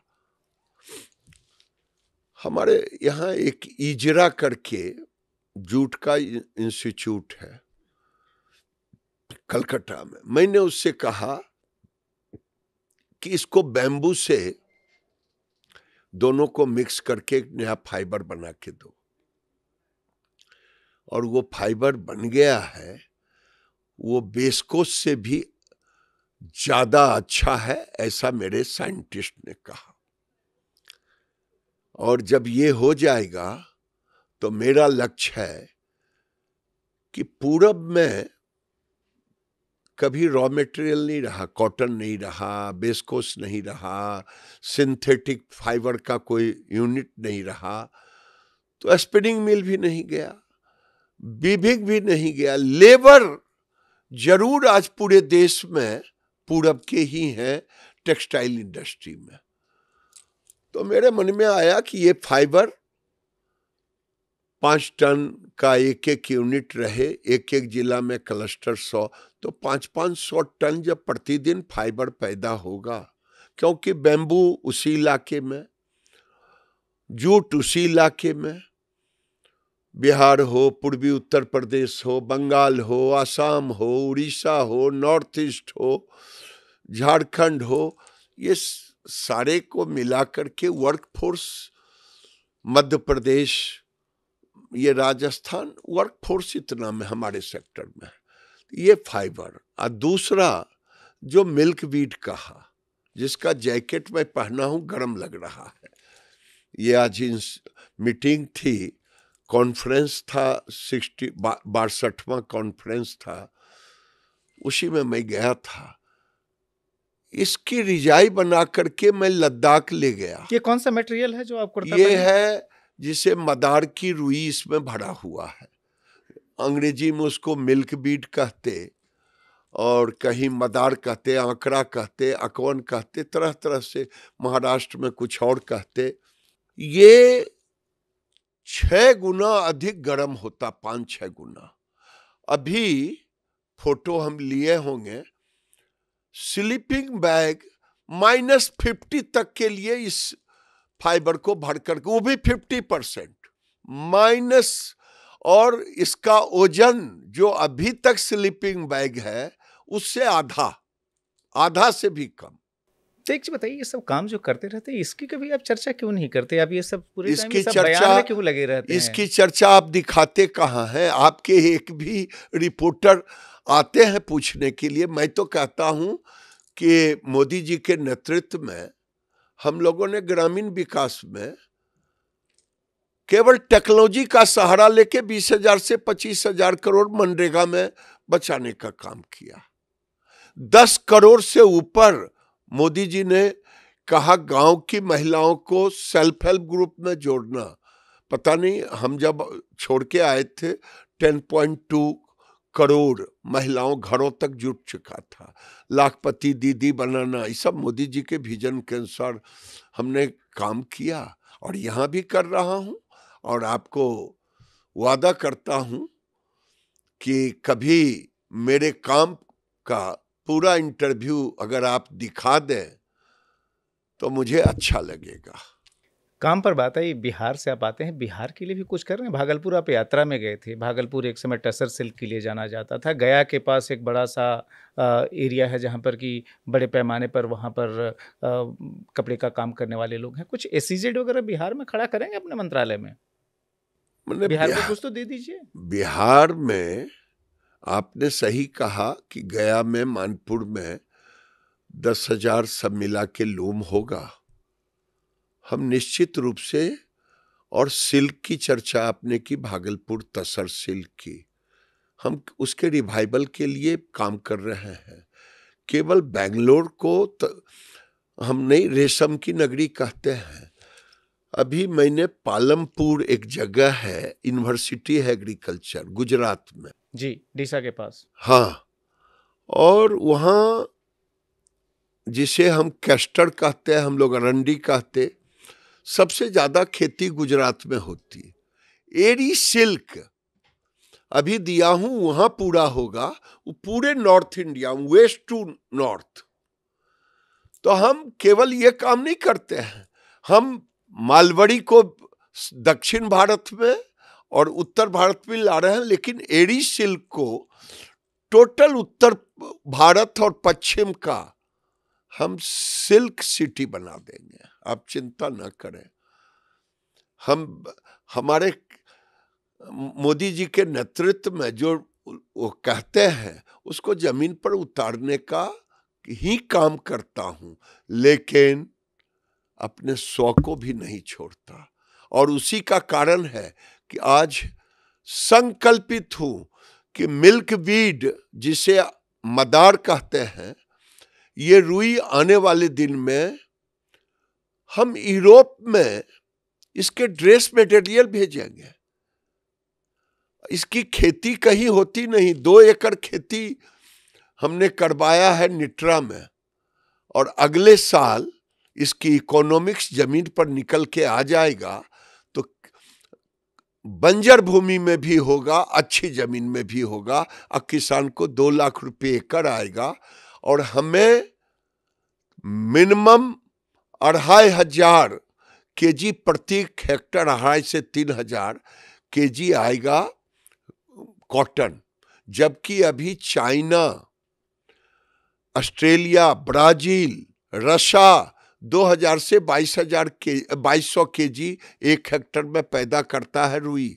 हमारे यहाँ एक इजरा करके जूट का इंस्टीट्यूट है कलकत्ता में मैंने उससे कहा कि इसको बैम्बू से दोनों को मिक्स करके एक नया फाइबर बना के दो और वो फाइबर बन गया है वो बेस्कोस से भी ज्यादा अच्छा है ऐसा मेरे साइंटिस्ट ने कहा और जब ये हो जाएगा तो मेरा लक्ष्य है कि पूरब में कभी रॉ मटेरियल नहीं रहा कॉटन नहीं रहा बेस्कोस नहीं रहा सिंथेटिक फाइबर का कोई यूनिट नहीं रहा तो स्पिनिंग मिल भी नहीं गया बीबिंग भी नहीं गया लेबर जरूर आज पूरे देश में पूरब के ही हैं टेक्सटाइल इंडस्ट्री में तो मेरे मन में आया कि ये फाइबर पाँच टन का एक एक यूनिट रहे एक एक जिला में क्लस्टर सौ तो पाँच पाँच सौ टन जब प्रतिदिन फाइबर पैदा होगा क्योंकि बेम्बू उसी इलाके में जूट उसी इलाके में बिहार हो पूर्वी उत्तर प्रदेश हो बंगाल हो आसाम हो उड़ीसा हो नॉर्थ ईस्ट हो झारखंड हो ये सारे को मिलाकर के वर्कफोर्स मध्य प्रदेश ये राजस्थान वर्कफोर्स इतना में हमारे सेक्टर में ये फाइबर और दूसरा जो मिल्क वीट कहा जिसका जैकेट मैं पहना हूँ गर्म लग रहा है ये आज मीटिंग थी कॉन्फ्रेंस था सिक्सटी बासठवा कॉन्फ्रेंस था उसी में मैं गया था इसकी रिजाई बना करके मैं लद्दाख ले गया ये कौन सा मटेरियल है जो आप कुर्ता ये है जिसे मदार की रुई इसमें भरा हुआ है अंग्रेजी में उसको मिल्क बीट कहते और कहीं मदार कहते आंकड़ा कहते अकवन कहते तरह तरह से महाराष्ट्र में कुछ और कहते ये छः गुना अधिक गर्म होता पाँच छः गुना अभी फोटो हम लिए होंगे स्लीपिंग बैग माइनस फिफ्टी तक के लिए इस फाइबर को भर करके वो भी फिफ्टी परसेंट माइनस और इसका ओजन जो अभी तक स्लीपिंग बैग है उससे आधा आधा से भी कम एक चीज बताइए ये सब काम जो करते रहते हैं इसकी कभी आप चर्चा क्यों नहीं करते आप ये सब पूरे इसकी सब चर्चा क्यों लगे रहते इसकी हैं? चर्चा आप दिखाते कहाँ हैं आपके एक भी रिपोर्टर आते हैं पूछने के लिए मैं तो कहता हूं कि मोदी जी के नेतृत्व में हम लोगों ने ग्रामीण विकास में केवल टेक्नोलॉजी का सहारा लेके बीस हजार से पच्चीस हजार करोड़ मनरेगा में बचाने का काम किया दस करोड़ से ऊपर मोदी जी ने कहा गांव की महिलाओं को सेल्फ हेल्प ग्रुप में जोड़ना पता नहीं हम जब छोड़ के आए थे 10.2 करोड़ महिलाओं घरों तक जुट चुका था लाखपति दीदी बनाना ये सब मोदी जी के विजन के अनुसार हमने काम किया और यहाँ भी कर रहा हूँ और आपको वादा करता हूँ कि कभी मेरे काम का पूरा इंटरव्यू अगर आप दिखा दें तो मुझे अच्छा लगेगा काम पर बात आई बिहार से आप आते हैं बिहार के लिए भी कुछ कर रहे हैं भागलपुर आप यात्रा में गए थे भागलपुर एक समय टसर सिल्क के लिए जाना जाता था गया के पास एक बड़ा सा आ, एरिया है जहाँ पर कि बड़े पैमाने पर वहाँ पर आ, कपड़े का काम करने वाले लोग हैं कुछ एस वगैरह बिहार में खड़ा करेंगे अपने मंत्रालय में मतलब बिहार में कुछ तो दे दीजिए बिहार में आपने सही कहा कि गया में मानपुर में दस हजार सब मिला के लूम होगा हम निश्चित रूप से और सिल्क की चर्चा आपने की भागलपुर तसर सिल्क की हम उसके रिवाइवल के लिए काम कर रहे हैं केवल बेंगलोर को त, हम नहीं रेशम की नगरी कहते हैं अभी मैंने पालमपुर एक जगह है यूनिवर्सिटी है एग्रीकल्चर गुजरात में जी डीसा के पास हाँ और वहाँ जिसे हम कैस्टर कहते हैं हम लोग अरंडी कहते सबसे ज्यादा खेती गुजरात में होती है एरी सिल्क अभी दिया हूं वहां पूरा होगा वो पूरे north India west to north तो हम केवल ये काम नहीं करते हैं हम मालवड़ी को दक्षिण भारत में और उत्तर भारत में ला रहे हैं लेकिन एरी सिल्क को टोटल उत्तर भारत और पश्चिम का हम सिल्क सिटी बना देंगे आप चिंता ना करें हम हमारे मोदी जी के नेतृत्व में जो वो कहते हैं उसको जमीन पर उतारने का ही काम करता हूं लेकिन अपने शौक को भी नहीं छोड़ता और उसी का कारण है कि आज संकल्पित हूं कि मिल्क वीड जिसे मदार कहते हैं ये रुई आने वाले दिन में हम यूरोप में इसके ड्रेस मटेरियल भेजेंगे इसकी खेती कहीं होती नहीं दो एकड़ खेती हमने करवाया है निट्रा में और अगले साल इसकी इकोनॉमिक्स जमीन पर निकल के आ जाएगा तो बंजर भूमि में भी होगा अच्छी जमीन में भी होगा अब किसान को दो लाख रुपए एकड़ आएगा और हमें मिनिमम अढ़ाई हजार के जी प्रति हेक्टर अढ़ाई से तीन हजार के जी आएगा कॉटन जबकि अभी चाइना ऑस्ट्रेलिया ब्राजील रशा 2000 से 22000 के 2200 के जी एक हेक्टर में पैदा करता है रुई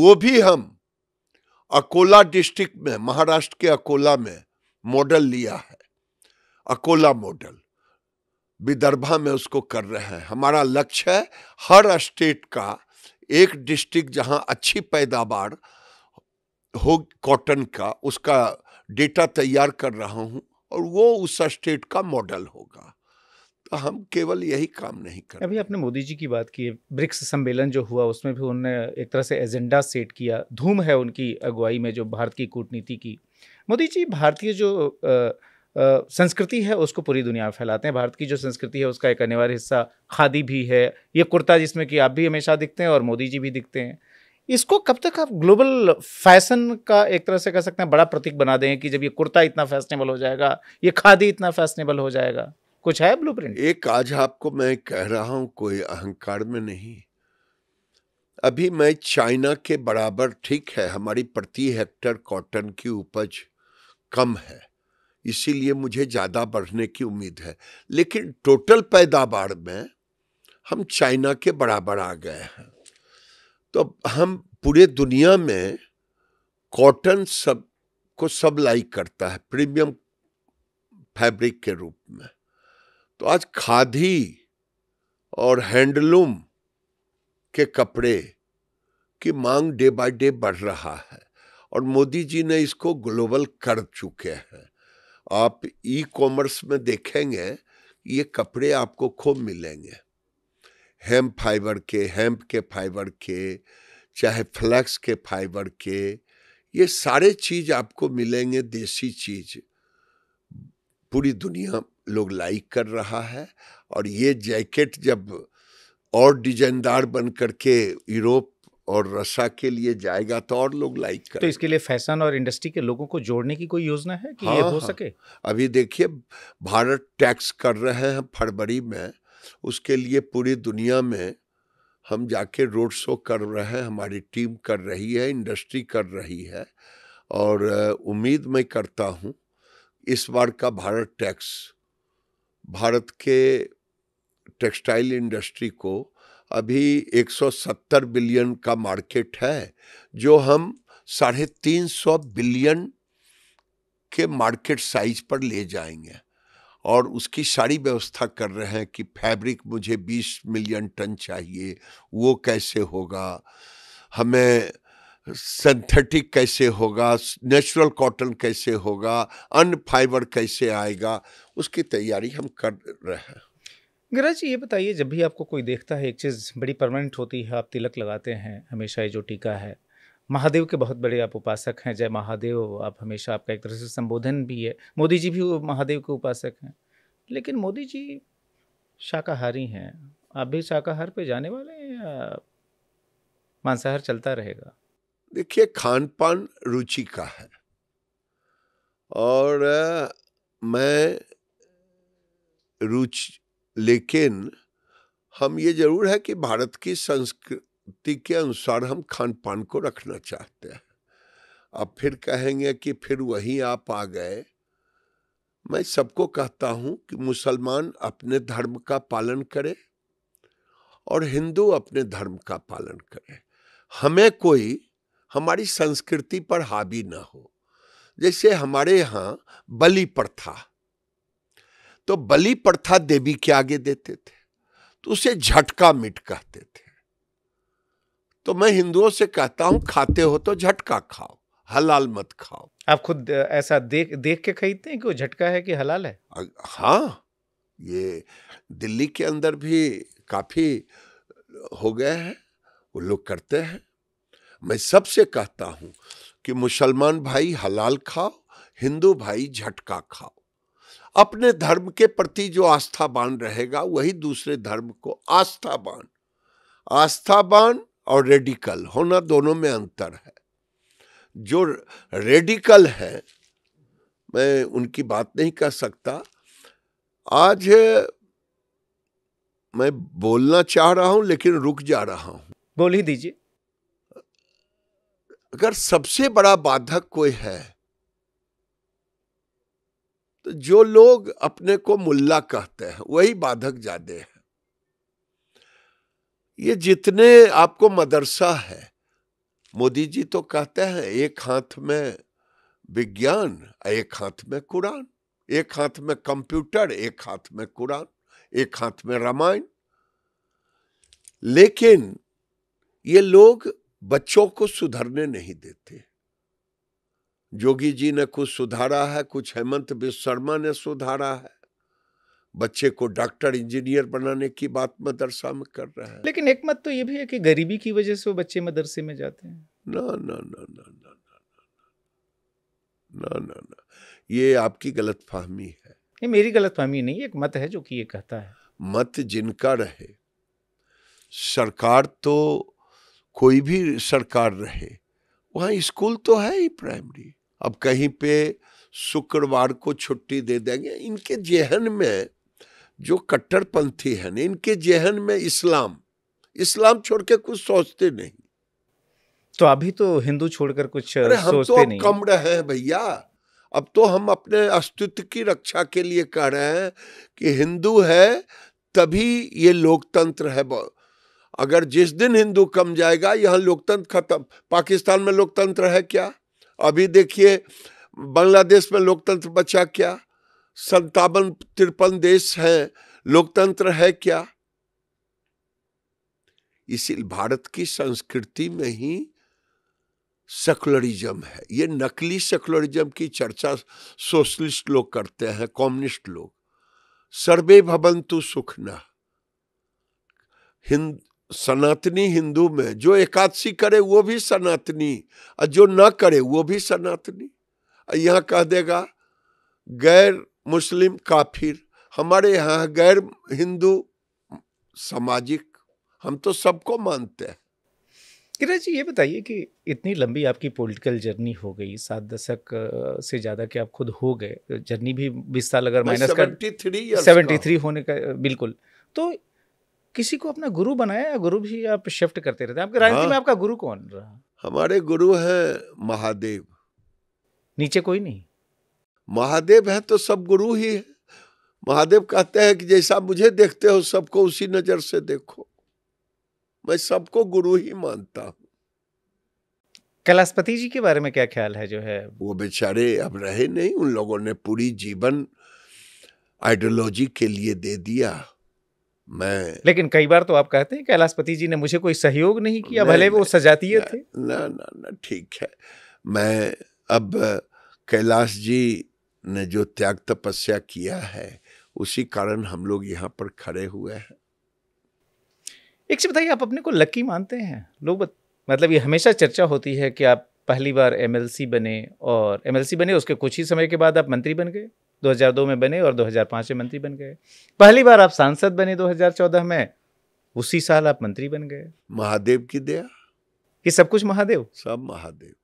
वो भी हम अकोला डिस्ट्रिक्ट में महाराष्ट्र के अकोला में मॉडल लिया है अकोला मॉडल विदर्भा में उसको कर रहे हैं हमारा लक्ष्य है हर स्टेट का एक डिस्ट्रिक्ट जहां अच्छी पैदावार हो कॉटन का उसका डेटा तैयार कर रहा हूं और वो उस स्टेट का मॉडल होगा तो हम केवल यही काम नहीं कर अभी आपने मोदी जी की बात की ब्रिक्स सम्मेलन जो हुआ उसमें भी उन्होंने एक तरह से एजेंडा सेट किया धूम है उनकी अगुवाई में जो भारत की कूटनीति की मोदी जी भारतीय जो आ, संस्कृति है उसको पूरी दुनिया में फैलाते हैं भारत की जो संस्कृति है उसका एक अनिवार्य हिस्सा खादी भी है ये कुर्ता जिसमें कि आप भी हमेशा दिखते हैं और मोदी जी भी दिखते हैं इसको कब तक आप ग्लोबल फैशन का एक तरह से कह सकते हैं बड़ा प्रतीक बना दें कि जब ये कुर्ता इतना फैशनेबल हो जाएगा ये खादी इतना फैशनेबल हो जाएगा कुछ है ब्लू एक आज आपको मैं कह रहा हूं कोई अहंकार में नहीं अभी मैं चाइना के बराबर ठीक है हमारी प्रति हेक्टर कॉटन की उपज कम है इसीलिए मुझे ज़्यादा बढ़ने की उम्मीद है लेकिन टोटल पैदावार में हम चाइना के बराबर आ गए हैं तो हम पूरे दुनिया में कॉटन सब को लाइक करता है प्रीमियम फैब्रिक के रूप में तो आज खादी और हैंडलूम के कपड़े की मांग डे बाय डे बढ़ रहा है और मोदी जी ने इसको ग्लोबल कर चुके हैं आप ई कॉमर्स में देखेंगे ये कपड़े आपको खूब मिलेंगे हेम्प फाइबर के हेम्प के फाइबर के चाहे फ्लैक्स के फाइबर के ये सारे चीज़ आपको मिलेंगे देसी चीज़ पूरी दुनिया लोग लाइक कर रहा है और ये जैकेट जब और डिजाइनदार बन करके यूरोप और रसा के लिए जाएगा तो और लोग लाइक तो करें तो इसके लिए फैशन और इंडस्ट्री के लोगों को जोड़ने की कोई योजना है कि हाँ, ये हो हाँ। सके अभी देखिए भारत टैक्स कर रहे हैं फरवरी में उसके लिए पूरी दुनिया में हम जाके रोड शो कर रहे हैं हमारी टीम कर रही है इंडस्ट्री कर रही है और उम्मीद मैं करता हूँ इस बार का भारत टैक्स भारत के टेक्सटाइल इंडस्ट्री को अभी 170 बिलियन का मार्केट है जो हम साढ़े तीन सौ बिलियन के मार्केट साइज पर ले जाएंगे और उसकी सारी व्यवस्था कर रहे हैं कि फैब्रिक मुझे 20 मिलियन टन चाहिए वो कैसे होगा हमें सिंथेटिक कैसे होगा नेचुरल कॉटन कैसे होगा अन फाइबर कैसे आएगा उसकी तैयारी हम कर रहे हैं गिराज जी ये बताइए जब भी आपको कोई देखता है एक चीज़ बड़ी परमानेंट होती है आप तिलक लगाते हैं हमेशा ये जो टीका है महादेव के बहुत बड़े आप उपासक हैं जय महादेव आप हमेशा आपका एक तरह से संबोधन भी है मोदी जी भी महादेव के उपासक हैं लेकिन मोदी जी शाकाहारी हैं आप भी शाकाहार पे जाने वाले हैं या मांसाहार चलता रहेगा देखिए खान पान रुचि का है और आ, मैं रुचि लेकिन हम ये जरूर है कि भारत की संस्कृति के अनुसार हम खान पान को रखना चाहते हैं अब फिर कहेंगे कि फिर वहीं आप आ गए मैं सबको कहता हूं कि मुसलमान अपने धर्म का पालन करे और हिंदू अपने धर्म का पालन करे हमें कोई हमारी संस्कृति पर हावी ना हो जैसे हमारे यहाँ बलि प्रथा तो बलि प्रथा देवी के आगे देते थे तो उसे झटका मिट कहते थे तो मैं हिंदुओं से कहता हूं खाते हो तो झटका खाओ हलाल मत खाओ आप खुद ऐसा देख देख के खरीदते हैं कि वो झटका है कि हलाल है हाँ ये दिल्ली के अंदर भी काफी हो गए हैं वो लोग करते हैं मैं सबसे कहता हूं कि मुसलमान भाई हलाल खाओ हिंदू भाई झटका खाओ अपने धर्म के प्रति जो बान रहेगा वही दूसरे धर्म को आस्थावान आस्थाबान और रेडिकल होना दोनों में अंतर है जो रेडिकल है मैं उनकी बात नहीं कर सकता आज मैं बोलना चाह रहा हूं लेकिन रुक जा रहा हूं बोल ही दीजिए अगर सबसे बड़ा बाधक कोई है तो जो लोग अपने को मुल्ला कहते हैं वही बाधक जादे हैं ये जितने आपको मदरसा है मोदी जी तो कहते हैं एक हाथ में विज्ञान एक हाथ में कुरान एक हाथ में कंप्यूटर एक हाथ में कुरान एक हाथ में रामायण लेकिन ये लोग बच्चों को सुधरने नहीं देते जोगी जी ने कुछ सुधारा है कुछ हेमंत विश्व शर्मा ने सुधारा है बच्चे को डॉक्टर इंजीनियर बनाने की बात मदरसा में कर रहे हैं लेकिन एक मत तो ये भी है कि गरीबी की वजह से वो बच्चे मदरसे में जाते हैं ना ना ना ना ना ना ना ना ना ये आपकी गलत फहमी है ये मेरी गलत फहमी नहीं एक मत है जो कि ये कहता है मत जिनका रहे सरकार तो कोई भी सरकार रहे वहाँ स्कूल तो है ही प्राइमरी अब कहीं पे शुक्रवार को छुट्टी दे देंगे इनके जेहन में जो कट्टरपंथी है ना इनके जेहन में इस्लाम इस्लाम छोड़ के कुछ सोचते नहीं तो अभी तो हिंदू छोड़कर कुछ अरे हम तो सोचते तो अब नहीं। कम रहे हैं भैया अब तो हम अपने अस्तित्व की रक्षा के लिए कह रहे हैं कि हिंदू है तभी ये लोकतंत्र है अगर जिस दिन हिंदू कम जाएगा यहाँ लोकतंत्र खत्म पाकिस्तान में लोकतंत्र है क्या अभी देखिए बांग्लादेश में लोकतंत्र बचा क्या संतावन तिरपन देश हैं लोकतंत्र है क्या इसी भारत की संस्कृति में ही सेकुलरिज्म है ये नकली सेकुलरिज्म की चर्चा सोशलिस्ट लोग करते हैं कम्युनिस्ट लोग सर्वे भवंतु न हिंद सनातनी हिंदू में जो एकादशी करे वो भी सनातनी और जो ना करे वो भी सनातनी यहाँ कह देगा गैर मुस्लिम काफिर हमारे यहाँ गैर हिंदू सामाजिक हम तो सबको मानते हैं किरण जी ये बताइए कि इतनी लंबी आपकी पॉलिटिकल जर्नी हो गई सात दशक से ज़्यादा कि आप खुद हो गए जर्नी भी बीस साल अगर माइनस कर सेवेंटी थ्री होने का बिल्कुल तो किसी को अपना गुरु बनाया या गुरु भी आप शिफ्ट करते रहते आपके राजनीति हाँ, में आपका गुरु कौन रहा हमारे गुरु है महादेव नीचे कोई नहीं महादेव है तो सब गुरु ही है महादेव कहते हैं कि जैसा मुझे देखते हो सबको उसी नजर से देखो मैं सबको गुरु ही मानता हूँ कलास्पति जी के बारे में क्या ख्याल है जो है वो बेचारे अब रहे नहीं उन लोगों ने पूरी जीवन आइडियोलॉजी के लिए दे दिया मैं लेकिन कई बार तो आप कहते हैं कैलाशपति जी ने मुझे कोई सहयोग नहीं किया नहीं, भले वो सजातीय थे ना ना ना ठीक है मैं अब कैलाश जी ने जो त्याग तपस्या किया है उसी कारण हम लोग यहाँ पर खड़े हुए हैं एक से बताइए आप अपने को लकी मानते हैं लोग बत, मतलब ये हमेशा चर्चा होती है कि आप पहली बार एमएलसी बने और एमएलसी बने उसके कुछ ही समय के बाद आप मंत्री बन गए 2002 में बने और 2005 में मंत्री बन गए पहली बार आप सांसद बने 2014 में उसी साल आप मंत्री बन गए महादेव की दया ये सब कुछ महादेव सब Mahadev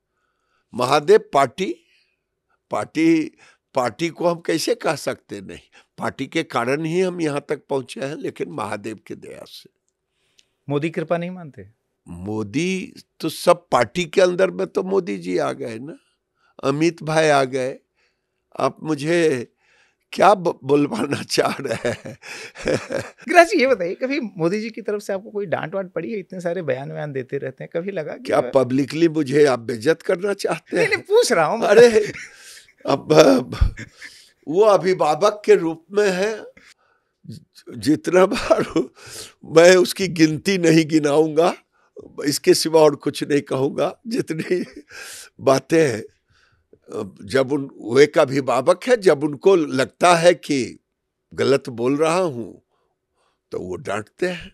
Mahadev party party party को हम कैसे कह सकते नहीं पार्टी के कारण ही हम यहाँ तक पहुंचे हैं लेकिन महादेव के दया से मोदी कृपा नहीं मानते मोदी तो सब पार्टी के अंदर में तो मोदी जी आ गए ना अमित भाई आ गए आप मुझे क्या बोल पाना चाह रहे हैं जी ये बताइए कभी मोदी जी की तरफ से आपको कोई डांट वांट पड़ी है इतने सारे बयान वयान देते रहते हैं कभी लगा क्या पब्लिकली मुझे आप बेजत करना चाहते हैं नहीं, नहीं पूछ रहा हूँ अरे अब, अब वो अभिभावक के रूप में है जितना बार मैं उसकी गिनती नहीं गिनाऊंगा इसके सिवा और कुछ नहीं कहूंगा जितनी बातें हैं जब उन वे का भी बाबक है जब उनको लगता है कि गलत बोल रहा हूं तो वो डांटते हैं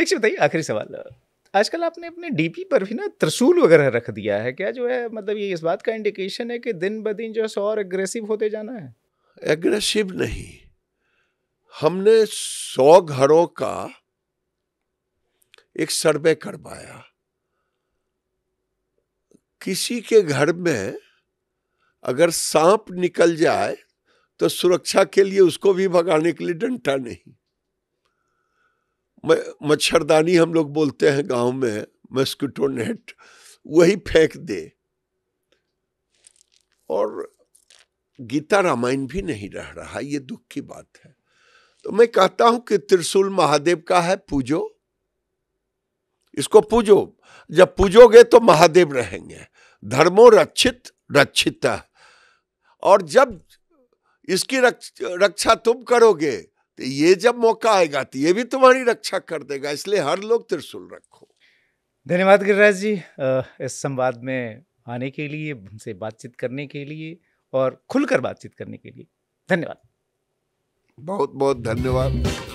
एक चीज बताइए आखिरी सवाल आजकल आपने अपने डीपी पर भी ना त्रिशूल वगैरह रख दिया है क्या जो है मतलब ये इस बात का इंडिकेशन है कि दिन ब दिन जो है और एग्रेसिव होते जाना है एग्रेसिव नहीं हमने सौ घरों का एक सर्वे करवाया किसी के घर में अगर सांप निकल जाए तो सुरक्षा के लिए उसको भी भगाने के लिए डंटा नहीं मच्छरदानी हम लोग बोलते हैं गांव में मस्किटो नेट वही फेंक दे और गीता रामायण भी नहीं रह रहा ये दुख की बात है तो मैं कहता हूं कि त्रिशूल महादेव का है पूजो इसको पूजो जब पूजोगे तो महादेव रहेंगे धर्मो रक्षित रक्षित है और जब इसकी रक्ष, रक्षा तुम करोगे तो ये जब मौका आएगा तो ये भी तुम्हारी रक्षा कर देगा इसलिए हर लोग त्रिशूल रखो धन्यवाद गिरिराज जी इस संवाद में आने के लिए उनसे बातचीत करने के लिए और खुलकर बातचीत करने के लिए धन्यवाद बहुत बहुत धन्यवाद